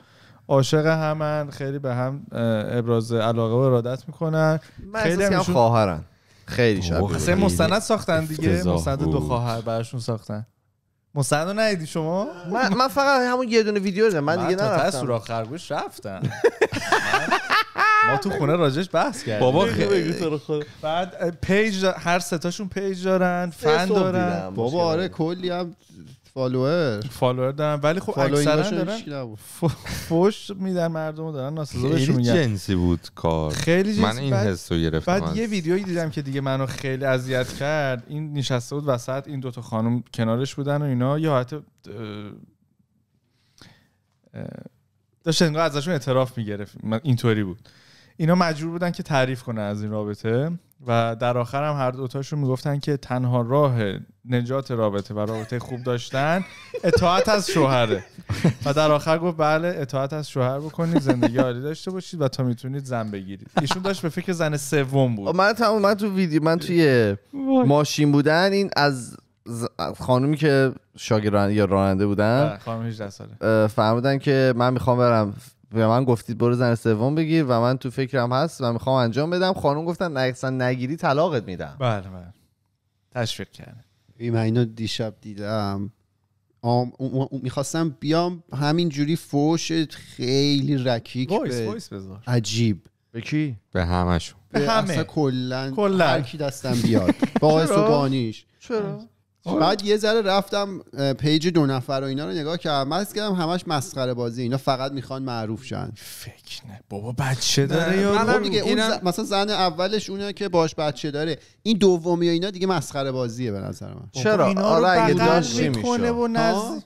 عاشق همن خیلی به هم ابراز علاقه و ارادت میکنن خیلی هم خواهرن خیلی شب اصلا مستند ساختن دیگه مستند دو خواهر براشون ساختن مستند رو ندیدی شما من, من فقط همون یه دونه ویدیو دیدم من, دیگه نرفتم من سوراخ خرگوش رفتم ما تو خونه راجش بحث کردیم بابا خیلی بعد پیج هر ستاشون پیج دارن فن دارن بابا آره کلی هم فالوور فالوور دارن ولی خب اکثرا دارن فوش میدن مردم دارن ناسزا میگن جنسی بود کار خیلی من این حسو گرفتم بعد یه ویدیویی دیدم که دیگه منو خیلی اذیت کرد این نشسته بود وسط این دوتا خانم کنارش بودن و اینا یا حتی داشت انگار ازشون اعتراف میگرفت اینطوری بود اینا مجبور بودن که تعریف کنن از این رابطه و در آخر هم هر دوتاشون میگفتن که تنها راه نجات رابطه و رابطه خوب داشتن اطاعت از شوهره و در آخر گفت بله اطاعت از شوهر بکنید زندگی عالی داشته باشید و تا میتونید زن بگیرید ایشون داشت به فکر زن سوم بود من تمام تو ویدیو من توی ماشین بودن این از خانومی که شاگرد یا راننده بودن بله، خانم 18 ساله فهمیدن که من میخوام برم به من گفتید برو زن سوم بگیر و من تو فکرم هست و میخوام انجام بدم خانم گفتن اصلا نگیری طلاقت میدم بله بله تشویق کرده من اینو دیشب دیدم آم، میخواستم بیام همین جوری فوش خیلی رکیک بایس، به عجیب به کی؟ به همشون به همه کلا هر کی دستم بیاد باعث و چرا؟ آره. بعد یه ذره رفتم پیج دو نفر و اینا رو نگاه کردم مس کردم همش مسخره بازی اینا فقط میخوان معروف شن فکر نه بابا بچه داره یا خب دیگه اون مثلا زن اولش اونه که باش بچه داره این دومی و اینا دیگه مسخره بازیه به نظر من خب، چرا اینا رو آره اگه و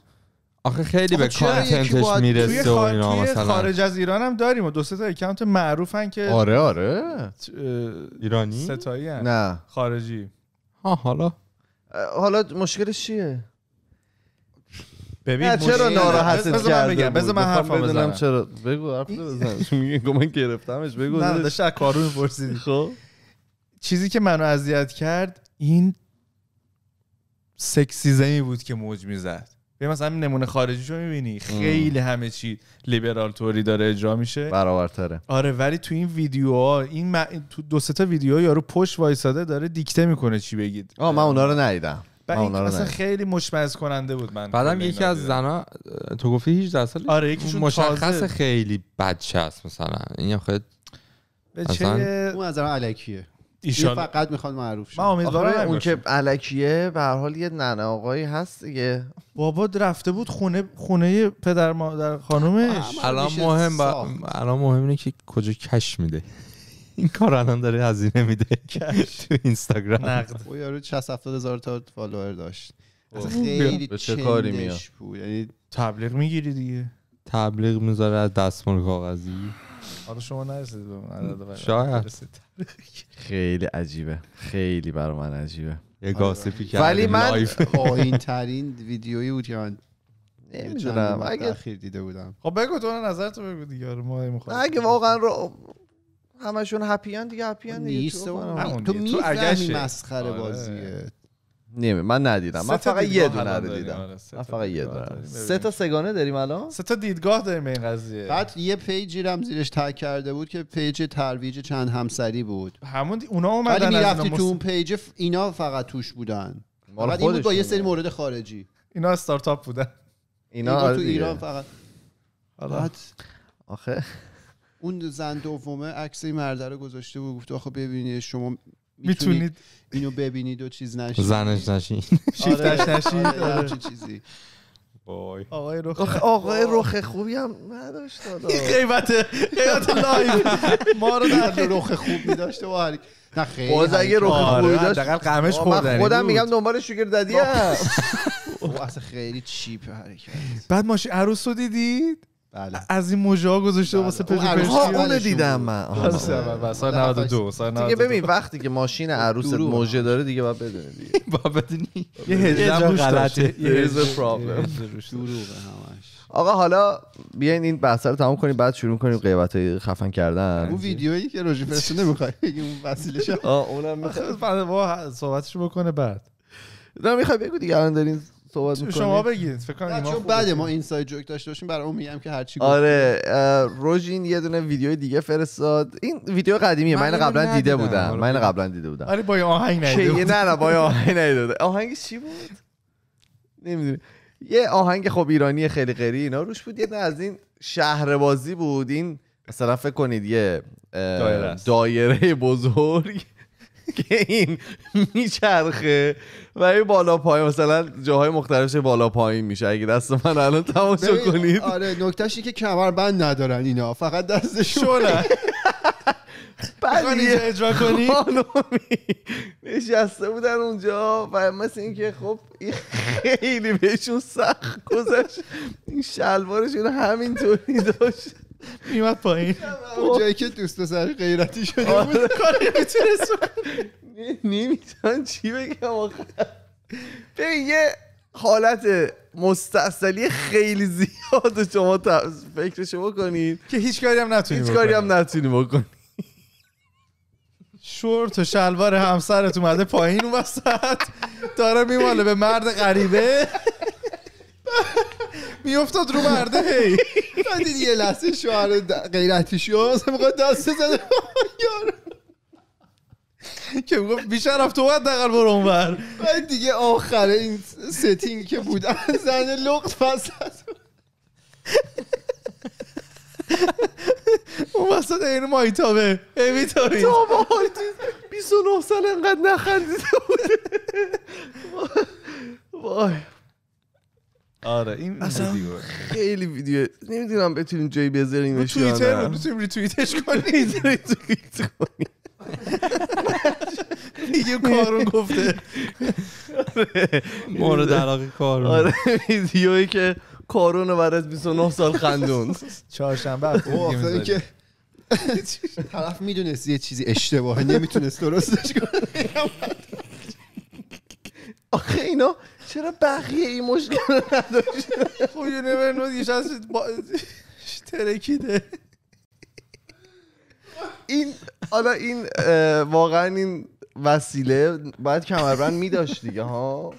آخه خیلی به کانتنتش میرسه و اینا مثلا خارج از ایران هم داریم و دو سه تا اکانت معروفن که آره آره ایرانی ستایی نه خارجی ها حالا حالا مشکلش چیه ببین چرا ناراحتت کرده بذار من حرف بزنم چرا بگو حرف بزن (laughs) میگه من گرفتمش بگو نه داشت از کارو میپرسیدی (laughs) خب چیزی که منو اذیت کرد این سکسیزمی بود که موج میزد به مثلا نمونه خارجی شو میبینی خیلی همه چی لیبرال توری داره اجرا میشه برابرتره آره ولی تو این ویدیوها این م... تو دو سه تا ویدیو یارو پشت وایساده داره دیکته میکنه چی بگید آه من اونا رو ندیدم مثلا خیلی مشمعز کننده بود من بعدم یکی از زنا تو گفتی 18 سال آره یکیشون مشخص خیلی بچه است مثلا این خیلی به چه اون از علکیه ایشان فقط میخواد معروف شه من امیدوارم اون که الکیه به هر حال یه ننه آقایی هست دیگه بابا رفته بود خونه خونه پدر مادر خانومش الان مهم با... الان مهم اینه که کجا کش میده (laughs) این کار الان داره هزینه میده کش (laughs) تو اینستاگرام نقد او یارو 60 70 هزار تا فالوور داشت خیلی چه کاری میاد یعنی تبلیغ میگیری دیگه تبلیغ میذاره از دستمال کاغذی آره شما نرسید به من شاید خیلی عجیبه خیلی برای من عجیبه یه آره. گاسپی کرد ولی من پایین ترین ویدیویی بود که من نمیدونم اگه دیده بودم خب بگو تو نظر تو بگو دیگه آره، ما اگه واقعا رو همشون هپیان دیگه هپیان نیست تو میفهمی مسخره آره. بازیه نیمه من ندیدم من فقط یه آره، دونه رو دیدم فقط یه دونه سه تا سگانه داریم الان سه تا دیدگاه داریم این قضیه بعد یه پیجی هم زیرش تگ کرده بود که پیج ترویج چند همسری بود همون دی... اونا اومدن ولی میرفتی تو اون پیج اینا فقط توش بودن بعد این بود با یه سری مورد خارجی اینا استارتاپ بودن اینا تو آره ایران فقط آخه اون زن دومه عکس این مرده رو گذاشته بود گفت آخه ببینید شما میتونید اینو ببینید و چیز نشید زنش نشین شیفتش آره. نشین آره، آره، چیزی آقای رخ آقای رخ خوبی هم نداشت قیمت قیمت لایو ما رو در رخ خوبی داشته و نه خیلی باز اگه رخ خوبی داشت حداقل قمش خوردنی خودم میگم دنبال شوگر دادی هست (laughs) اصلا خیلی چیپ حرکت بعد ماشین عروس رو دیدید بله از این موجه ها گذاشته بله. واسه پژو اون دیدم من سال 92 سال دیگه ببین وقتی که ماشین عروس موجه داره دیگه باید بدونی دیگه (laughs) باید بدونی یه هزم غلطه (laughs) یه هزم پرابلم همش آقا حالا بیاین این بحث رو تموم کنیم بعد شروع کنیم قیبت های خفن کردن اون ویدیویی که روژی پرسونه میخوای اون وسیله آه اونم میخواد (laughs) بعد با صحبتش بکنه بعد نه میخوای بگو دیگه الان دارین صحبت شما بگید فکر کنم چون بعد ما اینساید جوک داشته باشیم برای اون میگم که هرچی آره روژین یه دونه ویدیو دیگه فرستاد این ویدیو قدیمیه من, قبلا دیده بودم من قبلا دیده بودم آره با آهنگ (laughs) (laughs) نه نه نه با آهنگ ندیده آهنگ چی بود نمیدونم یه آهنگ خب ایرانی خیلی غری اینا روش بود یه از این شهر بازی بود این مثلا فکر کنید یه دایره بزرگ (laughs) که این میچرخه و این بالا پایین مثلا جاهای مختلفش بالا پایین میشه اگه دست من الان تماشا کنید آره نکتهش که بند ندارن اینا فقط دستشونه (laughs) بعد اجرا کنی نشسته بودن اونجا و مثل اینکه خب خیلی بهشون سخت گذشت این شلوارشون همینطوری داشت میمد پایین اونجایی که دوست پسر غیرتی شده آره. بود کاری میتونست نمیتونم چی بگم آخر ببین یه حالت مستاصلی خیلی زیاد شما فکر شما کنید که هیچ کاری هم نتونید هیچ کاری هم نتونید بکنید شورت و شلوار همسرت اومده پایین اون وسط داره میماله به مرد غریبه میافتاد رو مرده هی دیدی یه لحظه شوهر غیرتی شو میخواد دست زده یار. که میگفت رفت تو باید دقل برو اونور بعد دیگه آخره این ستینگ که بود زن لغت فصل اون وسط این مایتابه ایمیتابی تو با 29 سال انقدر نخندیده بود وای آره این اصلا خیلی ویدیو نمیدونم بتونیم جایی بذاریمش تو رو توییتر بتونیم ریتوییتش کنید ریتوییت کنید یه کارون گفته (laughs) مورد علاقه کارون آره ویدیویی که کارون رو بعد از 29 سال خندون چهارشنبه آخه که طرف میدونست یه چیزی اشتباهه نمیتونست درستش کنه آخه اینا چرا بقیه این مشکل نداشت خب یو نیور نو ترکیده این حالا این واقعا این وسیله باید کمربند میداشت دیگه ها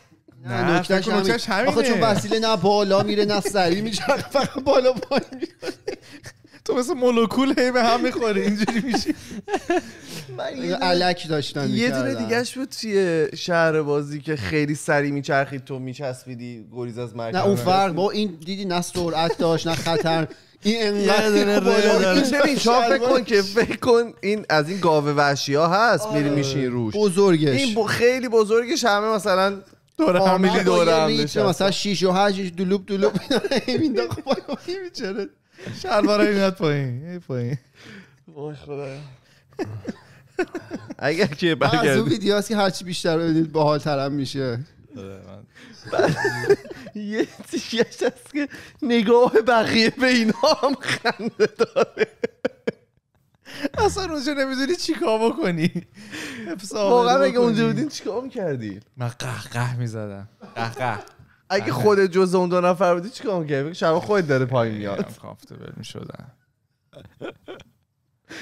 نه نکتش همین چون وسیله نه بالا میره نه سری میشه فقط بالا پایین میره تو مثل مولکول هی به هم میخوره اینجوری میشی من علک داشتم یه دونه دیگهش بود توی شهر بازی که خیلی سری میچرخید تو میچسبیدی گریز از مرکز نه اون فرق با این دیدی نه سرعت داشت نه خطر این انقدر شما فکر کن که فکر کن این از این گاوه وحشی ها هست آره. میری میشی روش بزرگش این خیلی بزرگش همه مثلا دوره همیلی دوره هم مثلا 6 و 8 دلوب دلوب میچرد برای میاد پایین پایین وای خدایا اگر که برگرد از اون هست که هرچی بیشتر ببینید حال ترم میشه یه تیشیش هست که نگاه بقیه به اینا هم خنده داره اصلا اونجا نمیدونی چیکار کنی واقعا اگه اونجا بودین چیکار کردی؟ من قهقه میزدم قهقه اگه بله. خود جز اون دو نفر بودی چیکار می‌کردی شب خود داره پایین میاد برمی می‌شدم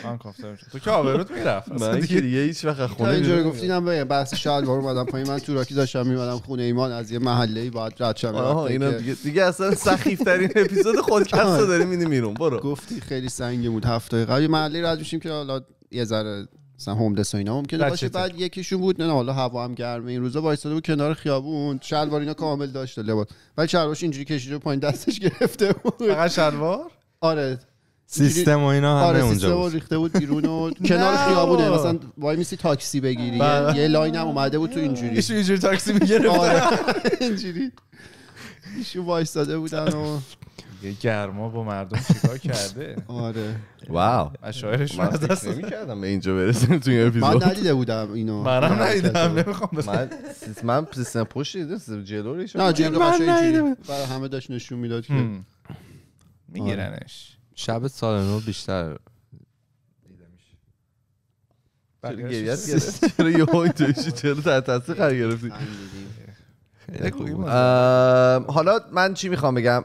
من کافته کافتم تو که آبروت میرفت من دیگه دیگه هیچ وقت خونه اینجوری گفتینم بس بحث بارو اومدم پایین من تو راکی داشتم میمدم خونه ایمان از یه محله ای باید رد شدم اینا دیگه دیگه اصلا سخیف‌ترین اپیزود خودکست رو داریم میدیم بیرون برو گفتی خیلی سنگین بود هفته قبل محله رد میشیم که حالا یه ذره مثلا هم دست اینا ممکن باشه بعد یکیشون بود نه حالا هوا هم گرمه این روزا وایساده بود کنار خیابون شلوار اینا کامل داشته لباس ولی شلوارش اینجوری کشیده پایین دستش (laughs) گرفته بود فقط شلوار آره سیستم و اینا همه آره، اونجا بود ریخته بود بیرون و (laughs) کنار خیابونه مثلا وای میسی تاکسی بگیری بله. یه لاین هم اومده بود تو اینجوری ایشون اینجوری تاکسی آره (laughs) اینجوری وایساده بودن و یه گرما با مردم چیکار کرده (laughs) آره واو اشعارش من دست نمی‌کردم به اینجا برسیم تو اپیزود من ندیده بودم اینو منم ندیدم نمیخوام من من سیستم پشت دیدم جلو ریش نه جلو برای همه داشت نشون میداد که آره. میگیرنش شب سال نو بیشتر چرا گریت گرفت یه هایی تویشی چرا در حالا من چی میخوام بگم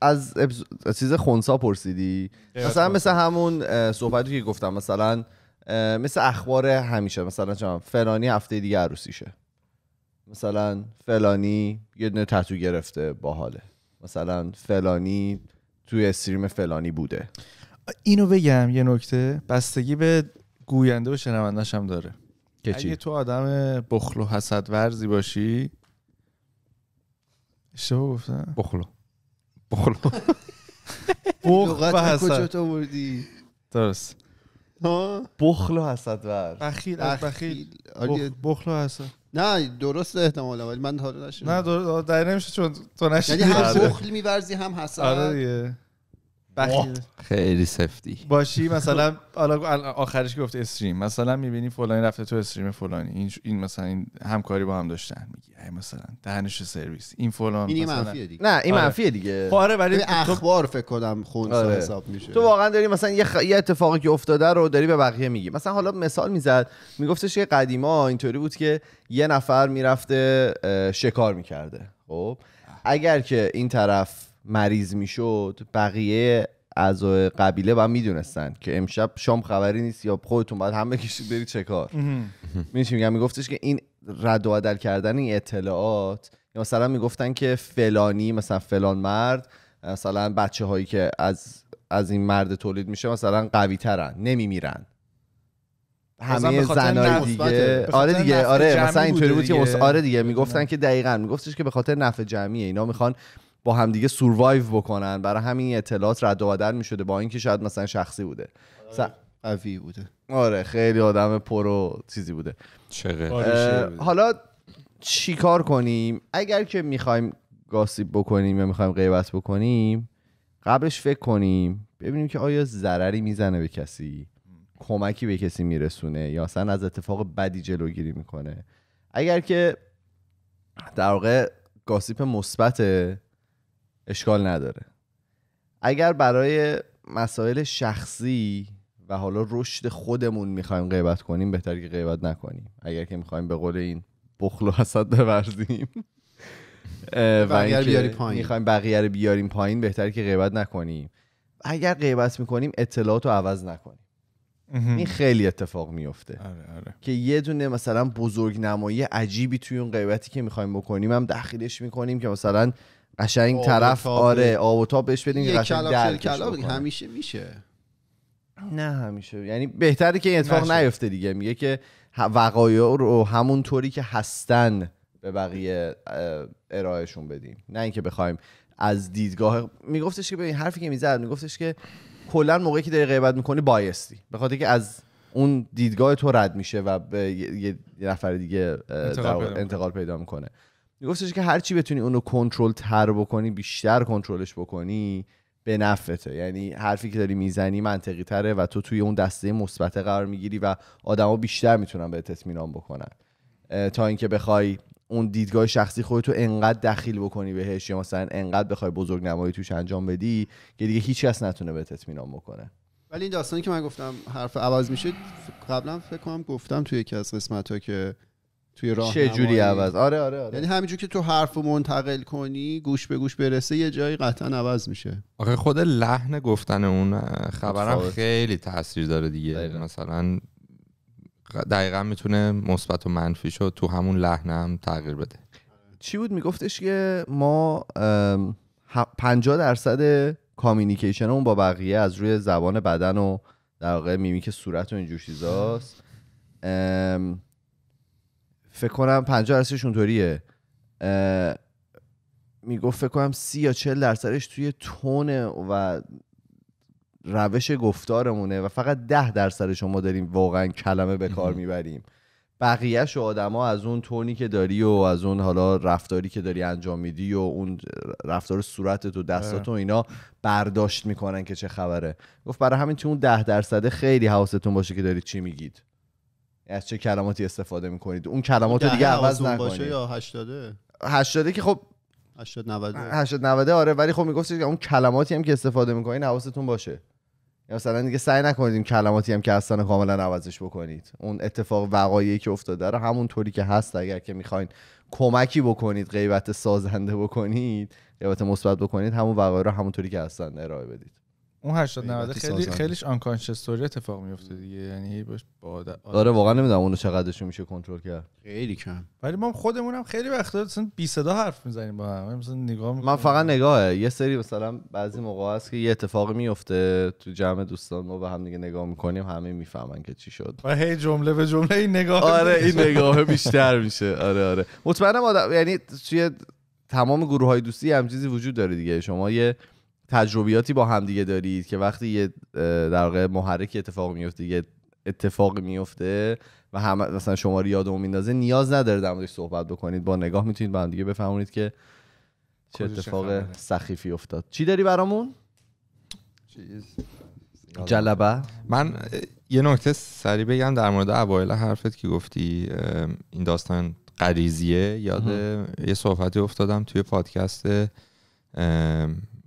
از چیز خونسا پرسیدی مثلا مثل همون صحبتی که گفتم مثلا مثل اخبار همیشه مثلا فلانی هفته دیگه عروسیشه مثلا فلانی یه دونه تتو گرفته باحاله مثلا فلانی توی استریم فلانی بوده اینو بگم یه نکته بستگی به گوینده و شنوندش هم داره اگه تو آدم بخل و ورزی باشی شو گفتم بخلو بخلو (laughs) بخل و حسد آوردی درست بخل و حسد ور بخیل بخیل بخل و حسد نه درست احتمالا ولی من حالا نشد نه درست در نمیشه چون تو نشدی یعنی هم آره. بخل میورزی هم حسد آره دیگه خیلی سفتی باشی مثلا حالا آخرش گفت استریم مثلا میبینی فلانی رفته تو استریم فلانی این این مثلا این همکاری با هم داشتن میگی مثلا دهنش سرویس این فلان این نه این آره. دیگه آره ولی یعنی اخبار فکر کنم خون آره. حساب میشه تو واقعا داری مثلا یه, خ... یه اتفاقی که افتاده رو داری به بقیه میگی مثلا حالا مثال میزد میگفتش که قدیما اینطوری بود که یه نفر میرفته شکار میکرده خب اگر که این طرف مریض میشد بقیه اعضای قبیله و میدونستن که امشب شام خبری نیست یا خودتون باید هم بکشید برید چه کار میشه میگم میگفتش که این رد و بدل کردن این اطلاعات یا مثلا میگفتن که فلانی مثلا فلان مرد مثلا بچه هایی که از از این مرد تولید میشه مثلا قوی ترن نمیمیرن همه زنای آره آره، دیگه آره دیگه آره مثلا اینطوری بود که آره دیگه میگفتن که دقیقا میگفتش که به خاطر نفع جمعیه اینا میخوان با همدیگه سوروایو بکنن برای همین اطلاعات رد و بدل میشده با اینکه شاید مثلا شخصی بوده آره. قوی بوده آره خیلی آدم پرو چیزی بوده چقدر حالا چیکار کنیم اگر که میخوایم گاسیب بکنیم یا میخوایم غیبت بکنیم قبلش فکر کنیم ببینیم که آیا ضرری میزنه به کسی کمکی به کسی میرسونه یا اصلا از اتفاق بدی جلوگیری میکنه اگر که در واقع گاسیپ مثبته اشکال نداره اگر برای مسائل شخصی و حالا رشد خودمون میخوایم غیبت کنیم بهتر که غیبت نکنیم اگر که میخوایم به قول این بخل و حسد بورزیم و اگر بیاری پایین میخوایم بقیه رو بیاریم پایین بهتر که غیبت نکنیم اگر غیبت میکنیم اطلاعات رو عوض نکنیم این خیلی اتفاق میفته آره، آره. که یه دونه مثلا بزرگ نمایی عجیبی توی اون غیبتی که میخوایم بکنیم هم دخیلش میکنیم که مثلا قشنگ طرف آره آب و تاب بهش بدین که کلاب خب. همیشه میشه نه همیشه یعنی بهتره که این اتفاق نیفته دیگه میگه که وقایع رو همون طوری که هستن به بقیه ارائهشون بدیم نه اینکه بخوایم از دیدگاه میگفتش که ببین حرفی که میزد میگفتش که کلا موقعی که داری غیبت میکنی بایستی به خاطر که از اون دیدگاه تو رد میشه و به یه نفر دیگه انتقال پیدا میکنه میگفتش که هرچی بتونی اونو کنترل تر بکنی بیشتر کنترلش بکنی به نفته یعنی حرفی که داری میزنی منطقی تره و تو توی اون دسته مثبت قرار میگیری و آدما بیشتر میتونن به اطمینان بکنن تا اینکه بخوای اون دیدگاه شخصی خودتو انقدر دخیل بکنی بهش یا مثلا انقدر بخوای بزرگ نمایی توش انجام بدی که دیگه هیچ کس نتونه به اطمینان بکنه ولی این داستانی که من گفتم حرف عوض میشه قبلا فکر کنم گفتم توی یکی از قسمت که توی راه چه جوری عوض آره آره آره یعنی همینجور که تو حرفو منتقل کنی گوش به گوش برسه یه جایی قطعا عوض میشه آخه خود لحن گفتن اون خبرم خیلی تاثیر داره دیگه دقیقا. مثلا دقیقا میتونه مثبت و منفی شد تو همون لحنم تغییر بده چی بود میگفتش که ما 50 درصد کامیونیکیشن اون با بقیه از روی زبان بدن و در واقع میمی که صورت و اینجور چیزاست فکر کنم 50 درصدش اونطوریه میگفت فکر کنم 30 یا 40 درصدش توی تونه و روش گفتارمونه و فقط 10 درصد ما داریم واقعا کلمه به کار میبریم بقیهش و آدما از اون تونی که داری و از اون حالا رفتاری که داری انجام میدی و اون رفتار صورتت و دستات و اینا برداشت میکنن که چه خبره گفت برای همین تو اون ده درصده خیلی حواستون باشه که داری چی میگید از چه کلماتی استفاده میکنید اون کلمات دیگه عوض نکنید یا هشتاده؟ هشتاده که خب هشتاد 90 هشتاد 90 آره ولی خب میگفتید که اون کلماتی هم که استفاده میکنید حواستون باشه مثلا دیگه سعی نکنید این کلماتی هم که اصلا کاملا عوضش بکنید اون اتفاق وقایعی که افتاده رو همونطوری که هست اگر که میخواین کمکی بکنید غیبت سازنده بکنید غیبت مثبت بکنید همون وقایع رو همونطوری که هستن ارائه بدید اون 80 90 خیلی خیلیش استوری اتفاق میفته دیگه یعنی با آره واقعا نمیدونم اونو چقدرش میشه کنترل کرد خیلی کم ولی ما خودمونم خیلی وقتا مثلا بی صدا حرف میزنیم با هم مثلا نگاه من فقط نگاهه یه سری مثلا بعضی موقع هست که یه اتفاقی میفته تو جمع دوستان ما به هم دیگه نگاه میکنیم همه میفهمن که چی شد و هی جمله به جمله این نگاه آره این نگاه بیشتر میشه آره آره مطمئنم آدم یعنی توی تمام گروه های دوستی هم چیزی وجود داره دیگه شما یه تجربیاتی با هم دیگه دارید که وقتی یه در واقع محرکی اتفاق میفته یه اتفاق میفته و هم مثلا شما رو یادمون میندازه نیاز نداره در موردش صحبت بکنید با نگاه میتونید با هم دیگه بفهمونید که چه اتفاق سخیفی افتاد چی داری برامون جلبه من یه نکته سری بگم در مورد اوایل حرفت که گفتی این داستان قریزیه یاد یه صحبتی افتادم توی پادکست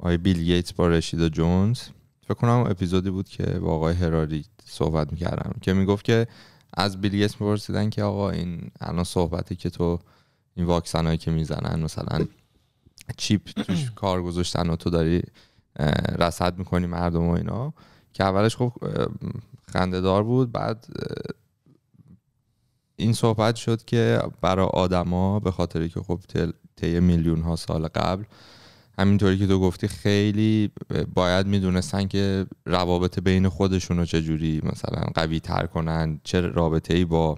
آقای بیل گیتس با رشیدا جونز فکر کنم اپیزودی بود که با آقای هراری صحبت میکردم که میگفت که از بیل گیتس میپرسیدن که آقا این الان صحبتی که تو این واکسن هایی که میزنن مثلا چیپ توش (clears throat) کار گذاشتن و تو داری رصد میکنی مردم و اینا که اولش خب خندهدار بود بعد این صحبت شد که برای آدما به خاطری که خب طی میلیون ها سال قبل همینطوری که تو گفتی خیلی باید میدونستن که روابط بین خودشون رو چجوری مثلا قوی تر کنن چه رابطه ای با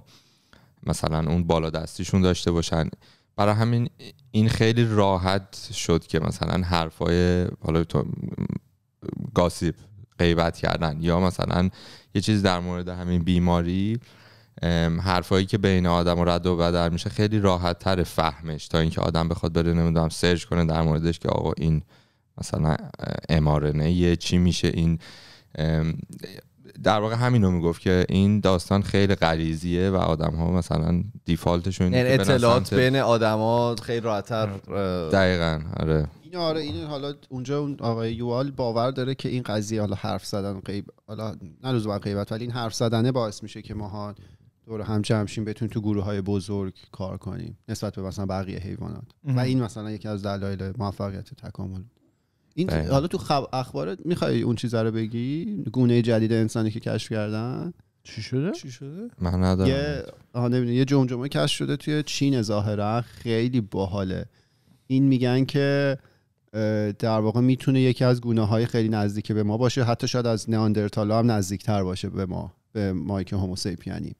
مثلا اون بالا دستیشون داشته باشن برای همین این خیلی راحت شد که مثلا حرفای حالا تو گاسیب غیبت کردن یا مثلا یه چیز در مورد همین بیماری حرفایی که بین آدم و رد و بدل میشه خیلی راحت تر فهمش تا اینکه آدم بخواد بره نمیدونم سرچ کنه در موردش که آقا این مثلا امارنه یه چی میشه این در واقع همینو میگفت که این داستان خیلی غریزیه و آدم ها مثلا دیفالتشون این یعنی اطلاعات بین ها خیلی راحتر دقیقا آره این آره این حالا اونجا اون آقای یوال باور داره که این قضیه حالا حرف زدن غیب حالا نه ولی این حرف زدنه باعث میشه که ها دور هم جمشیم بتونیم تو گروه های بزرگ کار کنیم نسبت به مثلا بقیه حیوانات و این مثلا یکی از دلایل موفقیت تکامل این حالا تو خب اخبارت میخوای اون چیزا رو بگی گونه جدید انسانی که کشف کردن چی شده چی شده من ندارم یه یه جمجمه کشف شده توی چین ظاهرا خیلی باحاله این میگن که در واقع میتونه یکی از گونه های خیلی نزدیک به ما باشه حتی شاید از نئاندرتالا هم نزدیکتر باشه به ما به مایک هوموسیپیانیم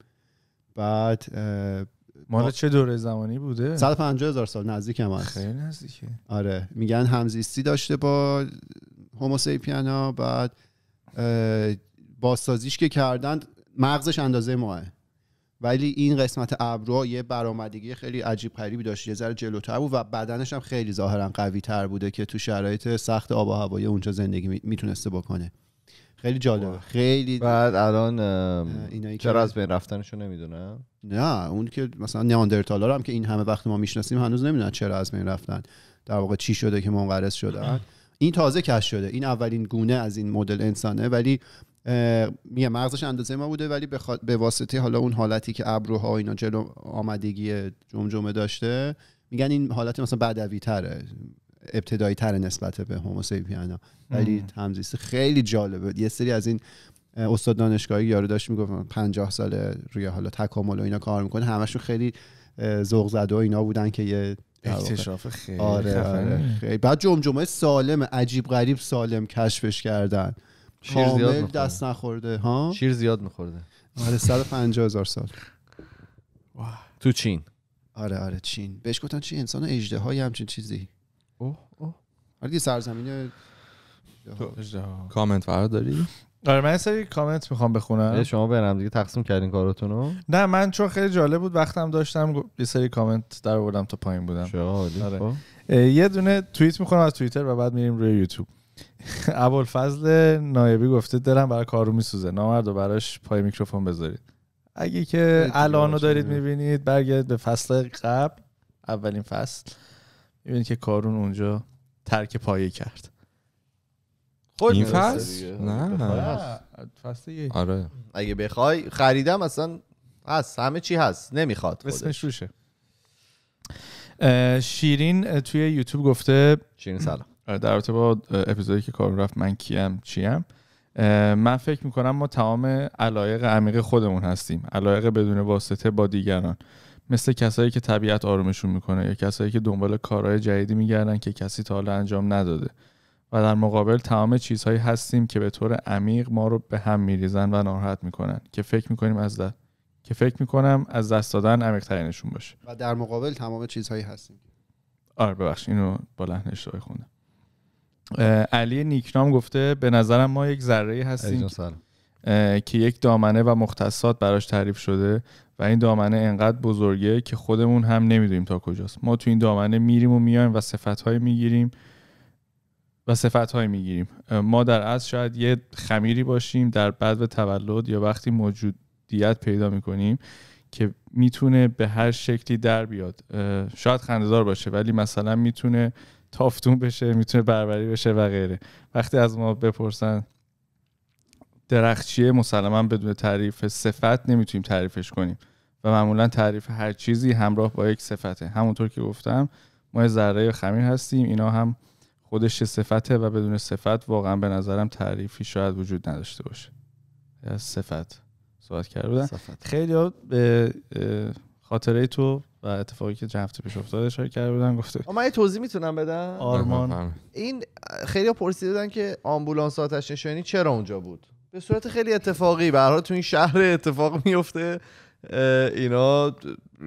بعد مال چه دوره زمانی بوده 150 هزار سال نزدیک هم هست خیلی نزدیکه آره میگن همزیستی داشته با هوموسی ها بعد بازسازیش که کردن مغزش اندازه ماه ولی این قسمت ابرو یه برآمدگی خیلی عجیب غریبی داشت یه ذره جلوتر بود و بدنش هم خیلی ظاهرا قوی تر بوده که تو شرایط سخت آب و هوایی اونجا زندگی میتونسته بکنه خیلی جالبه خیلی بعد الان چرا از بین رفتنشو نمیدونم نه اون که مثلا نیاندرتالا هم که این همه وقت ما میشناسیم هنوز نمیدونن چرا از بین رفتن در واقع چی شده که منقرض شدن این تازه کش شده این اولین گونه از این مدل انسانه ولی میگه مغزش اندازه ما بوده ولی به واسطه حالا اون حالتی که ابروها اینا جلو آمدگی جمجمه داشته میگن این حالت مثلا بدوی تره ابتدایی تر نسبت به هوموسیپیانا ولی تمزیست خیلی جالبه یه سری از این استاد دانشگاهی یارو داشت میگفت 50 سال روی حالا تکامل و اینا کار میکنه همشون خیلی ذوق زده و اینا بودن که یه اکتشاف خیلی آره, آره خیلی بعد جمجمه سالم عجیب غریب سالم کشفش کردن شیر زیاد دست نخورده ها شیر زیاد میخورده آره 150000 هزار سال تو چین آره آره چین بهش گفتن چی انسان اجده های همچین چیزی اوه اوه سرزمین کامنت فرار داری؟ آره من سری کامنت میخوام بخونم شما برم دیگه تقسیم کردین کارتون نه من چون خیلی جالب بود وقتم داشتم یه سری کامنت در آوردم تا پایین بودم آره. خب. یه دونه توییت میخونم از توییتر و بعد میریم روی یوتیوب (laughs) فضل نایبی گفته دلم برای کارو میسوزه نامرد و براش پای میکروفون بذارید اگه که الانو دارید میبینید برگرد به فصل قبل اولین فصل میبینید که کارون اونجا ترک پایه کرد خود این فصل نه خب، آره، فصل آره اگه بخوای خریدم اصلا هست همه چی هست نمیخواد اسمش روشه شیرین توی یوتیوب گفته شیرین سلام در رابطه با اپیزودی که کارون رفت من کیم چیم من فکر میکنم ما تمام علایق عمیق خودمون هستیم علایق بدون واسطه با دیگران مثل کسایی که طبیعت آرومشون میکنه یا کسایی که دنبال کارهای جدیدی میگردن که کسی تا حالا انجام نداده و در مقابل تمام چیزهایی هستیم که به طور عمیق ما رو به هم میریزن و ناراحت میکنن که فکر میکنیم از دست که فکر میکنم از دست دادن عمیق باشه و در مقابل تمام چیزهایی هستیم آره ببخش اینو با لحن اشتباهی علی نیکنام گفته به نظرم ما یک ذره هستیم که یک دامنه و مختصات براش تعریف شده و این دامنه انقدر بزرگه که خودمون هم نمیدونیم تا کجاست ما تو این دامنه میریم و میایم و صفتهایی میگیریم و صفتهایی میگیریم ما در از شاید یه خمیری باشیم در بعد و تولد یا وقتی موجودیت پیدا میکنیم که میتونه به هر شکلی در بیاد شاید خندهدار باشه ولی مثلا میتونه تافتون بشه میتونه بربری بشه و غیره وقتی از ما بپرسن درخچیه مسلما بدون تعریف صفت نمیتونیم تعریفش کنیم و معمولا تعریف هر چیزی همراه با یک صفته همونطور که گفتم ما ذره خمیر هستیم اینا هم خودش صفته و بدون صفت واقعا به نظرم تعریفی شاید وجود نداشته باشه یا صفت صحبت کرده بودن صفت. خیلی به خاطره تو و اتفاقی که جفت پیش افتاده اشاره کرده بودن گفته من یه توضیح میتونم بدم آرمان این خیلی پرسیده بودن که آمبولانس آتش نشانی چرا اونجا بود به صورت خیلی اتفاقی به تو این شهر اتفاق میفته اینا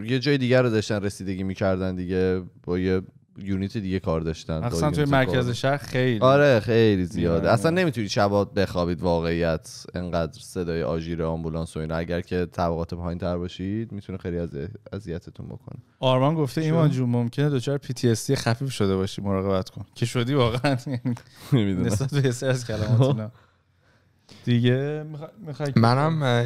یه جای دیگر رو داشتن رسیدگی میکردن دیگه با یه یونیت دیگه کار داشتن اصلا توی مرکز شهر خیلی آره خیلی زیاده اصلا نمیتونی شبات بخوابید واقعیت انقدر صدای آژیر آمبولانس و اینا اگر که طبقات پایین تر باشید میتونه خیلی از اذیتتون بکنه آرمان گفته ایمان جون ممکنه دچار پی خفیف شده باشی مراقبت کن که شدی واقعا (laughs) نمیدونم نسبت به از نه. (laughs) دیگه میخوای منم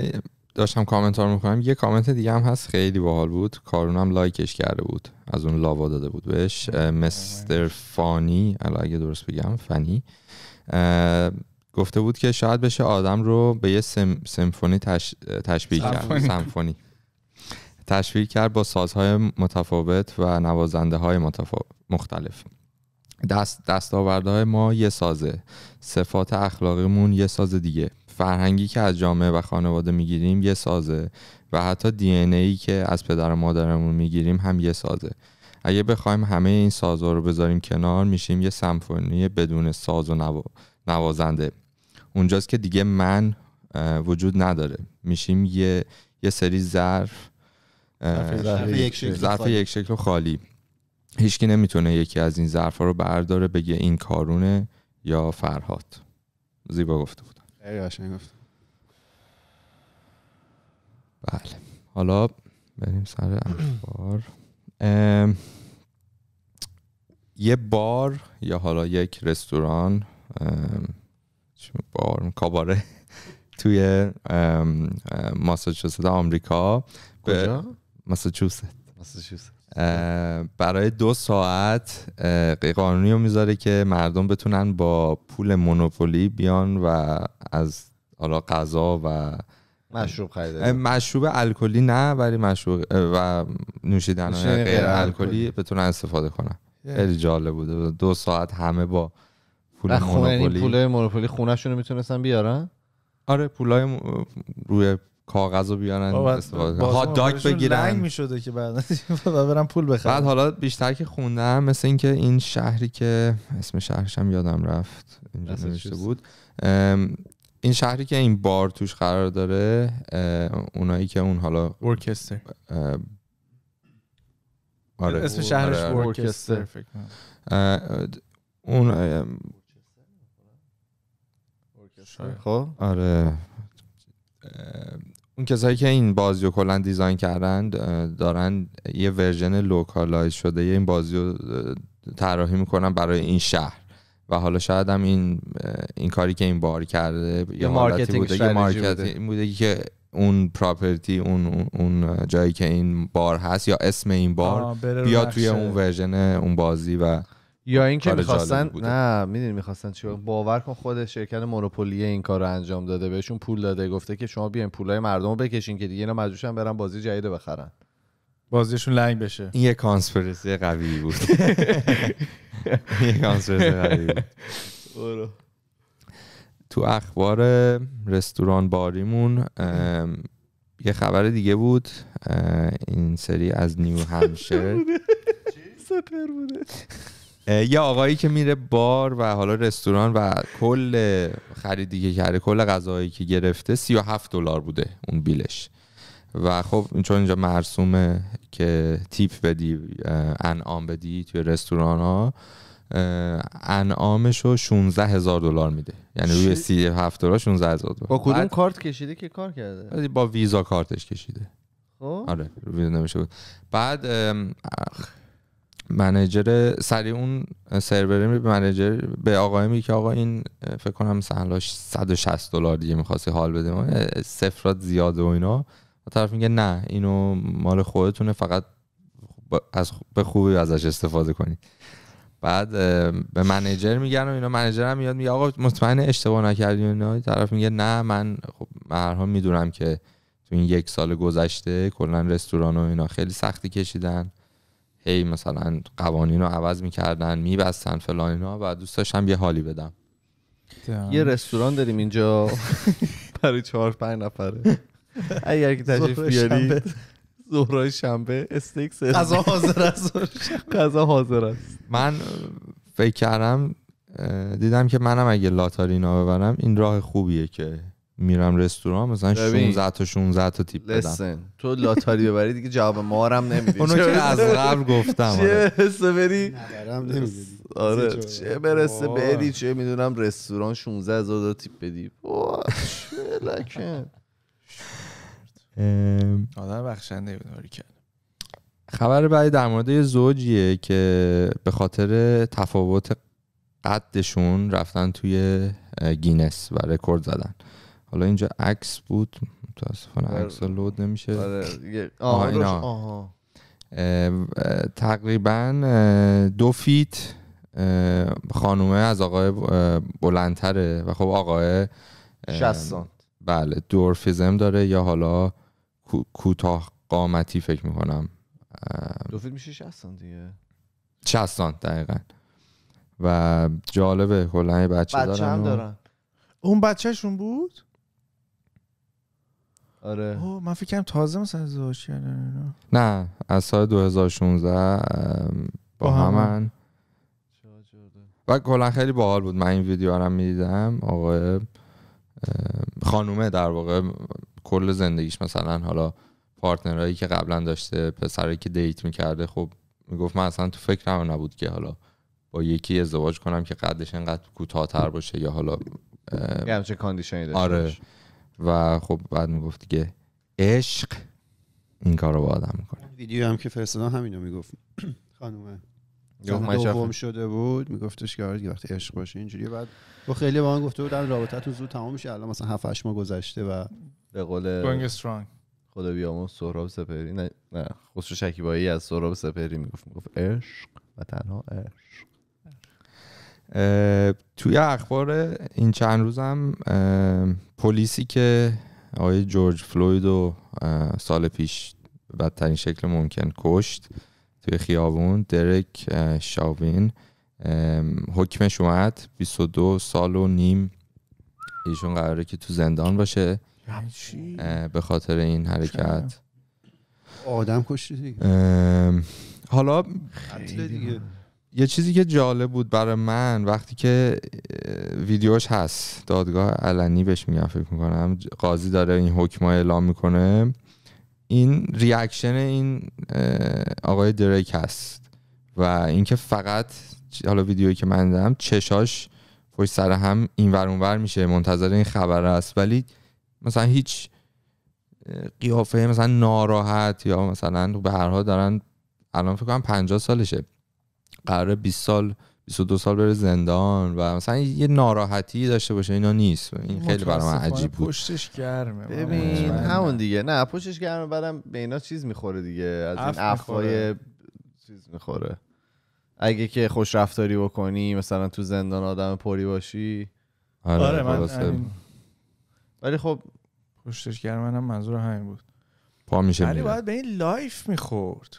داشتم کامنت ها میکنم یه کامنت دیگه هم هست خیلی باحال بود کارونم لایکش کرده بود از اون لاوا داده بود بهش خب، خب، مستر خب. فانی اگه درست بگم فنی گفته بود که شاید بشه آدم رو به یه سم، سمفونی تشبیه کرد سمفونی تشبیه کرد با سازهای متفاوت و نوازنده های متفاوت مختلف دست دستاوردهای ما یه سازه صفات اخلاقیمون یه ساز دیگه فرهنگی که از جامعه و خانواده میگیریم یه سازه و حتی دی ای که از پدر و مادرمون میگیریم هم یه سازه اگه بخوایم همه این سازها رو بذاریم کنار میشیم یه سمفونی بدون ساز و نوازنده اونجاست که دیگه من وجود نداره میشیم یه یه سری ظرف ظرف یک شکل خالی هیچکی نمیتونه یکی از این ظرفا رو برداره بگه این کارونه یا فرهاد زیبا گفته بودم بله حالا بریم سر اخبار یه بار یا حالا یک رستوران بار کاباره (laughs) توی ماساچوست آمریکا کجا؟ ماساچوست برای دو ساعت قانونی رو میذاره که مردم بتونن با پول مونوپولی بیان و از حالا غذا و مشروب خریده مشروب الکلی نه ولی مشروب و نوشیدن غیر الکلی بتونن استفاده کنن خیلی جالب بوده دو ساعت همه با پول یعنی مونوپولی پول مونوپولی خونه رو میتونستن بیارن آره پولای م... روی کاغذ رو بیارن هات داگ بگیرن میشده که بعد (laughs) پول بخرم بعد حالا بیشتر که خوندم مثل اینکه این شهری که اسم شهرش هم یادم رفت اینجا نوشته بود این شهری که این بار توش قرار داره اونایی که اون حالا ارکستر آره اسم شهرش ارکستر آره. اون خب آره اون کسایی که این بازی رو کلا دیزاین کردن دارن یه ورژن لوکالایز شده یه این بازی رو طراحی میکنن برای این شهر و حالا شاید هم این این کاری که این بار کرده یه مارکتینگ بوده یه مارکتینگ بوده که اون پراپرتی اون اون جایی که این بار هست یا اسم این بار بیا توی اون ورژن اون بازی و یا خب، اینکه میخواستن نه میدونی میخواستن چی باور کن خود شرکت مونوپولی این کار رو انجام داده بهشون پول داده گفته که شما بیاین پولای مردم رو بکشین که دیگه اینا مجبورشن برن بازی جدید بخرن بازیشون لنگ بشه این یه کانسپرسی قوی بود (laughs) یه قوی بود تو اخبار رستوران باریمون یه خبر دیگه بود این سری از نیو همشه سپر بوده یه آقایی که میره بار و حالا رستوران و کل خریدی که کرده کل غذایی که گرفته 37 دلار بوده اون بیلش و خب چون اینجا مرسومه که تیپ بدی انعام بدی توی رستوران ها انعامش رو 16 هزار دلار میده یعنی روی 37 دلار 16 هزار دلار با کدوم کارت کشیده که کار کرده با ویزا کارتش کشیده خب؟ آره روی نمیشه بود بعد منیجر سری اون سروره می منیجر به آقای می که آقا این فکر کنم مثلا 160 دلار دیگه میخواستی حال بده ما صفرات زیاده و اینا و طرف میگه نه اینو مال خودتونه فقط از به خوبی ازش استفاده کنید بعد به منیجر میگن و اینا منیجر هم میاد میگه آقا مطمئن اشتباه نکردی اینا طرف میگه نه من خب هر حال میدونم که تو این یک سال گذشته کلا رستوران و اینا خیلی سختی کشیدن هی مثلا قوانین رو عوض میکردن میبستن فلان اینا و دوست داشتم یه حالی بدم یه رستوران داریم اینجا (laughs) برای چهار پنج نفره اگر که تشریف بیاری زهرای شنبه استیک غذا حاضر است حاضر است من فکر کردم دیدم که منم اگه لاتارینا ببرم این راه خوبیه که میرم رستوران مثلا 16 تا 16 تا تیپ بدم تو لاتاری ببری دیگه جواب ما هم نمیدی اونو که از قبل گفتم چه برسه بری آره چه برسه بری چه میدونم رستوران 16 هزار تا تیپ بدی لکن آدم بخشنده بود خبر بعدی در مورد یه زوجیه که به خاطر تفاوت قدشون رفتن توی گینس و رکورد زدن حالا اینجا عکس بود متاسفانه آره. عکس لود نمیشه آره. آها اه تقریبا دو فیت خانومه از آقای بلندتره و خب آقای 60 سانت بله دورفیزم داره یا حالا کوتاه قامتی فکر میکنم دو فیت میشه 60 سانت دیگه 60 سانت دقیقا و جالبه کلا بچه, بچه دارن, دارن. اون بچهشون بود آره من فکر کنم تازه مثلا ازدواج کردن نه از سال 2016 با همن و کلا خیلی باحال بود من این ویدیو رو میدیدم آقای خانومه در واقع کل زندگیش مثلا حالا پارتنرایی که قبلا داشته پسرایی که دیت میکرده خب میگفت من اصلا تو فکرم نبود که حالا با یکی ازدواج کنم که قدش انقدر کوتاهتر باشه یا حالا همچه کاندیشنی داشته آره باشه. و خب بعد میگفت دیگه عشق این کار رو با آدم میکنه ویدیو هم که فرسنا همینو میگفت (clears throat) خانومه دوم شده بود میگفتش که آره وقتی عشق باشه اینجوری بعد با خیلی با من گفته بودن تو زود تمام میشه الان مثلا 7 8 ماه گذشته و به قول گوینگ خدا بیامون سهراب سپهری نه نه خسرو شکیبایی از سهراب سپهری میگفت میگفت عشق و تنها عشق توی اخبار این چند روزم پلیسی که آقای جورج فلوید و سال پیش بدترین شکل ممکن کشت توی خیابون درک شاوین حکمش اومد 22 سال و نیم ایشون قراره که تو زندان باشه به خاطر این حرکت آدم کشتی دیگه حالا دیگه یه چیزی که جالب بود برای من وقتی که ویدیوش هست دادگاه علنی بهش میگم فکر میکنم قاضی داره این حکم اعلام میکنه این ریاکشن این آقای دریک هست و اینکه فقط حالا ویدیویی که من دیدم چشاش پشت سر هم اینور اونور میشه منتظر این خبر است ولی مثلا هیچ قیافه مثلا ناراحت یا مثلا به هر حال دارن الان فکر کنم 50 سالشه قرار 20 سال 22 سال بره زندان و مثلا یه ناراحتی داشته باشه اینا نیست این خیلی برای من عجیب بود پشتش گرمه ببین همون دیگه نه پشتش گرمه بعدم به اینا چیز میخوره دیگه از این افهای چیز میخوره اگه که خوش رفتاری بکنی مثلا تو زندان آدم پری باشی آره, آره، من ولی خب پشتش گرمه هم منظور همین بود پا میشه ولی باید به این لایف میخورد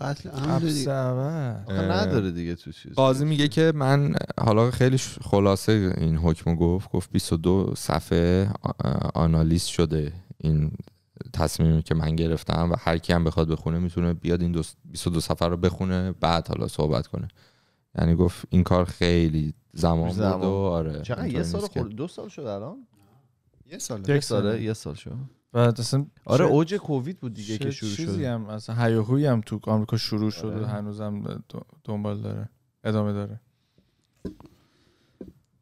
قتل نداره دیگه تو چیز قاضی میگه که من حالا خیلی خلاصه این حکمو گفت گفت 22 صفحه آنالیز شده این تصمیمی که من گرفتم و هر کی هم بخواد بخونه میتونه بیاد این 22 صفحه رو بخونه بعد حالا صحبت کنه یعنی گفت این کار خیلی زمان, زمان. بود و آره یه سال دو سال شد الان یه سال یک ساله یه سال شد و اصلا آره اوج کووید بود دیگه که شروع شد چیزی هم اصلا هیاهویی هم تو آمریکا شروع شده آره. هنوزم دنبال داره ادامه داره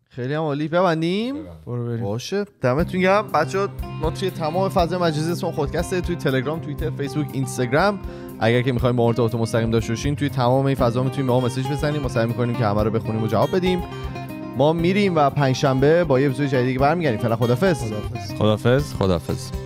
خیلی هم عالی ببندیم برو باشه دمتون گرم بچه ما توی تمام فضای مجازی اسم توی تلگرام توییتر فیسبوک اینستاگرام اگر که میخوایم با ارتباط مستقیم داشته باشین توی تمام این فضا میتونیم به ما مسیج بزنیم ما سعی میکنیم که همه رو بخونیم و جواب بدیم ما میریم و پنجشنبه با یه اپیزود جدیدی برمیگردیم فعلا خدافظ خدافظ خدافظ خدافظ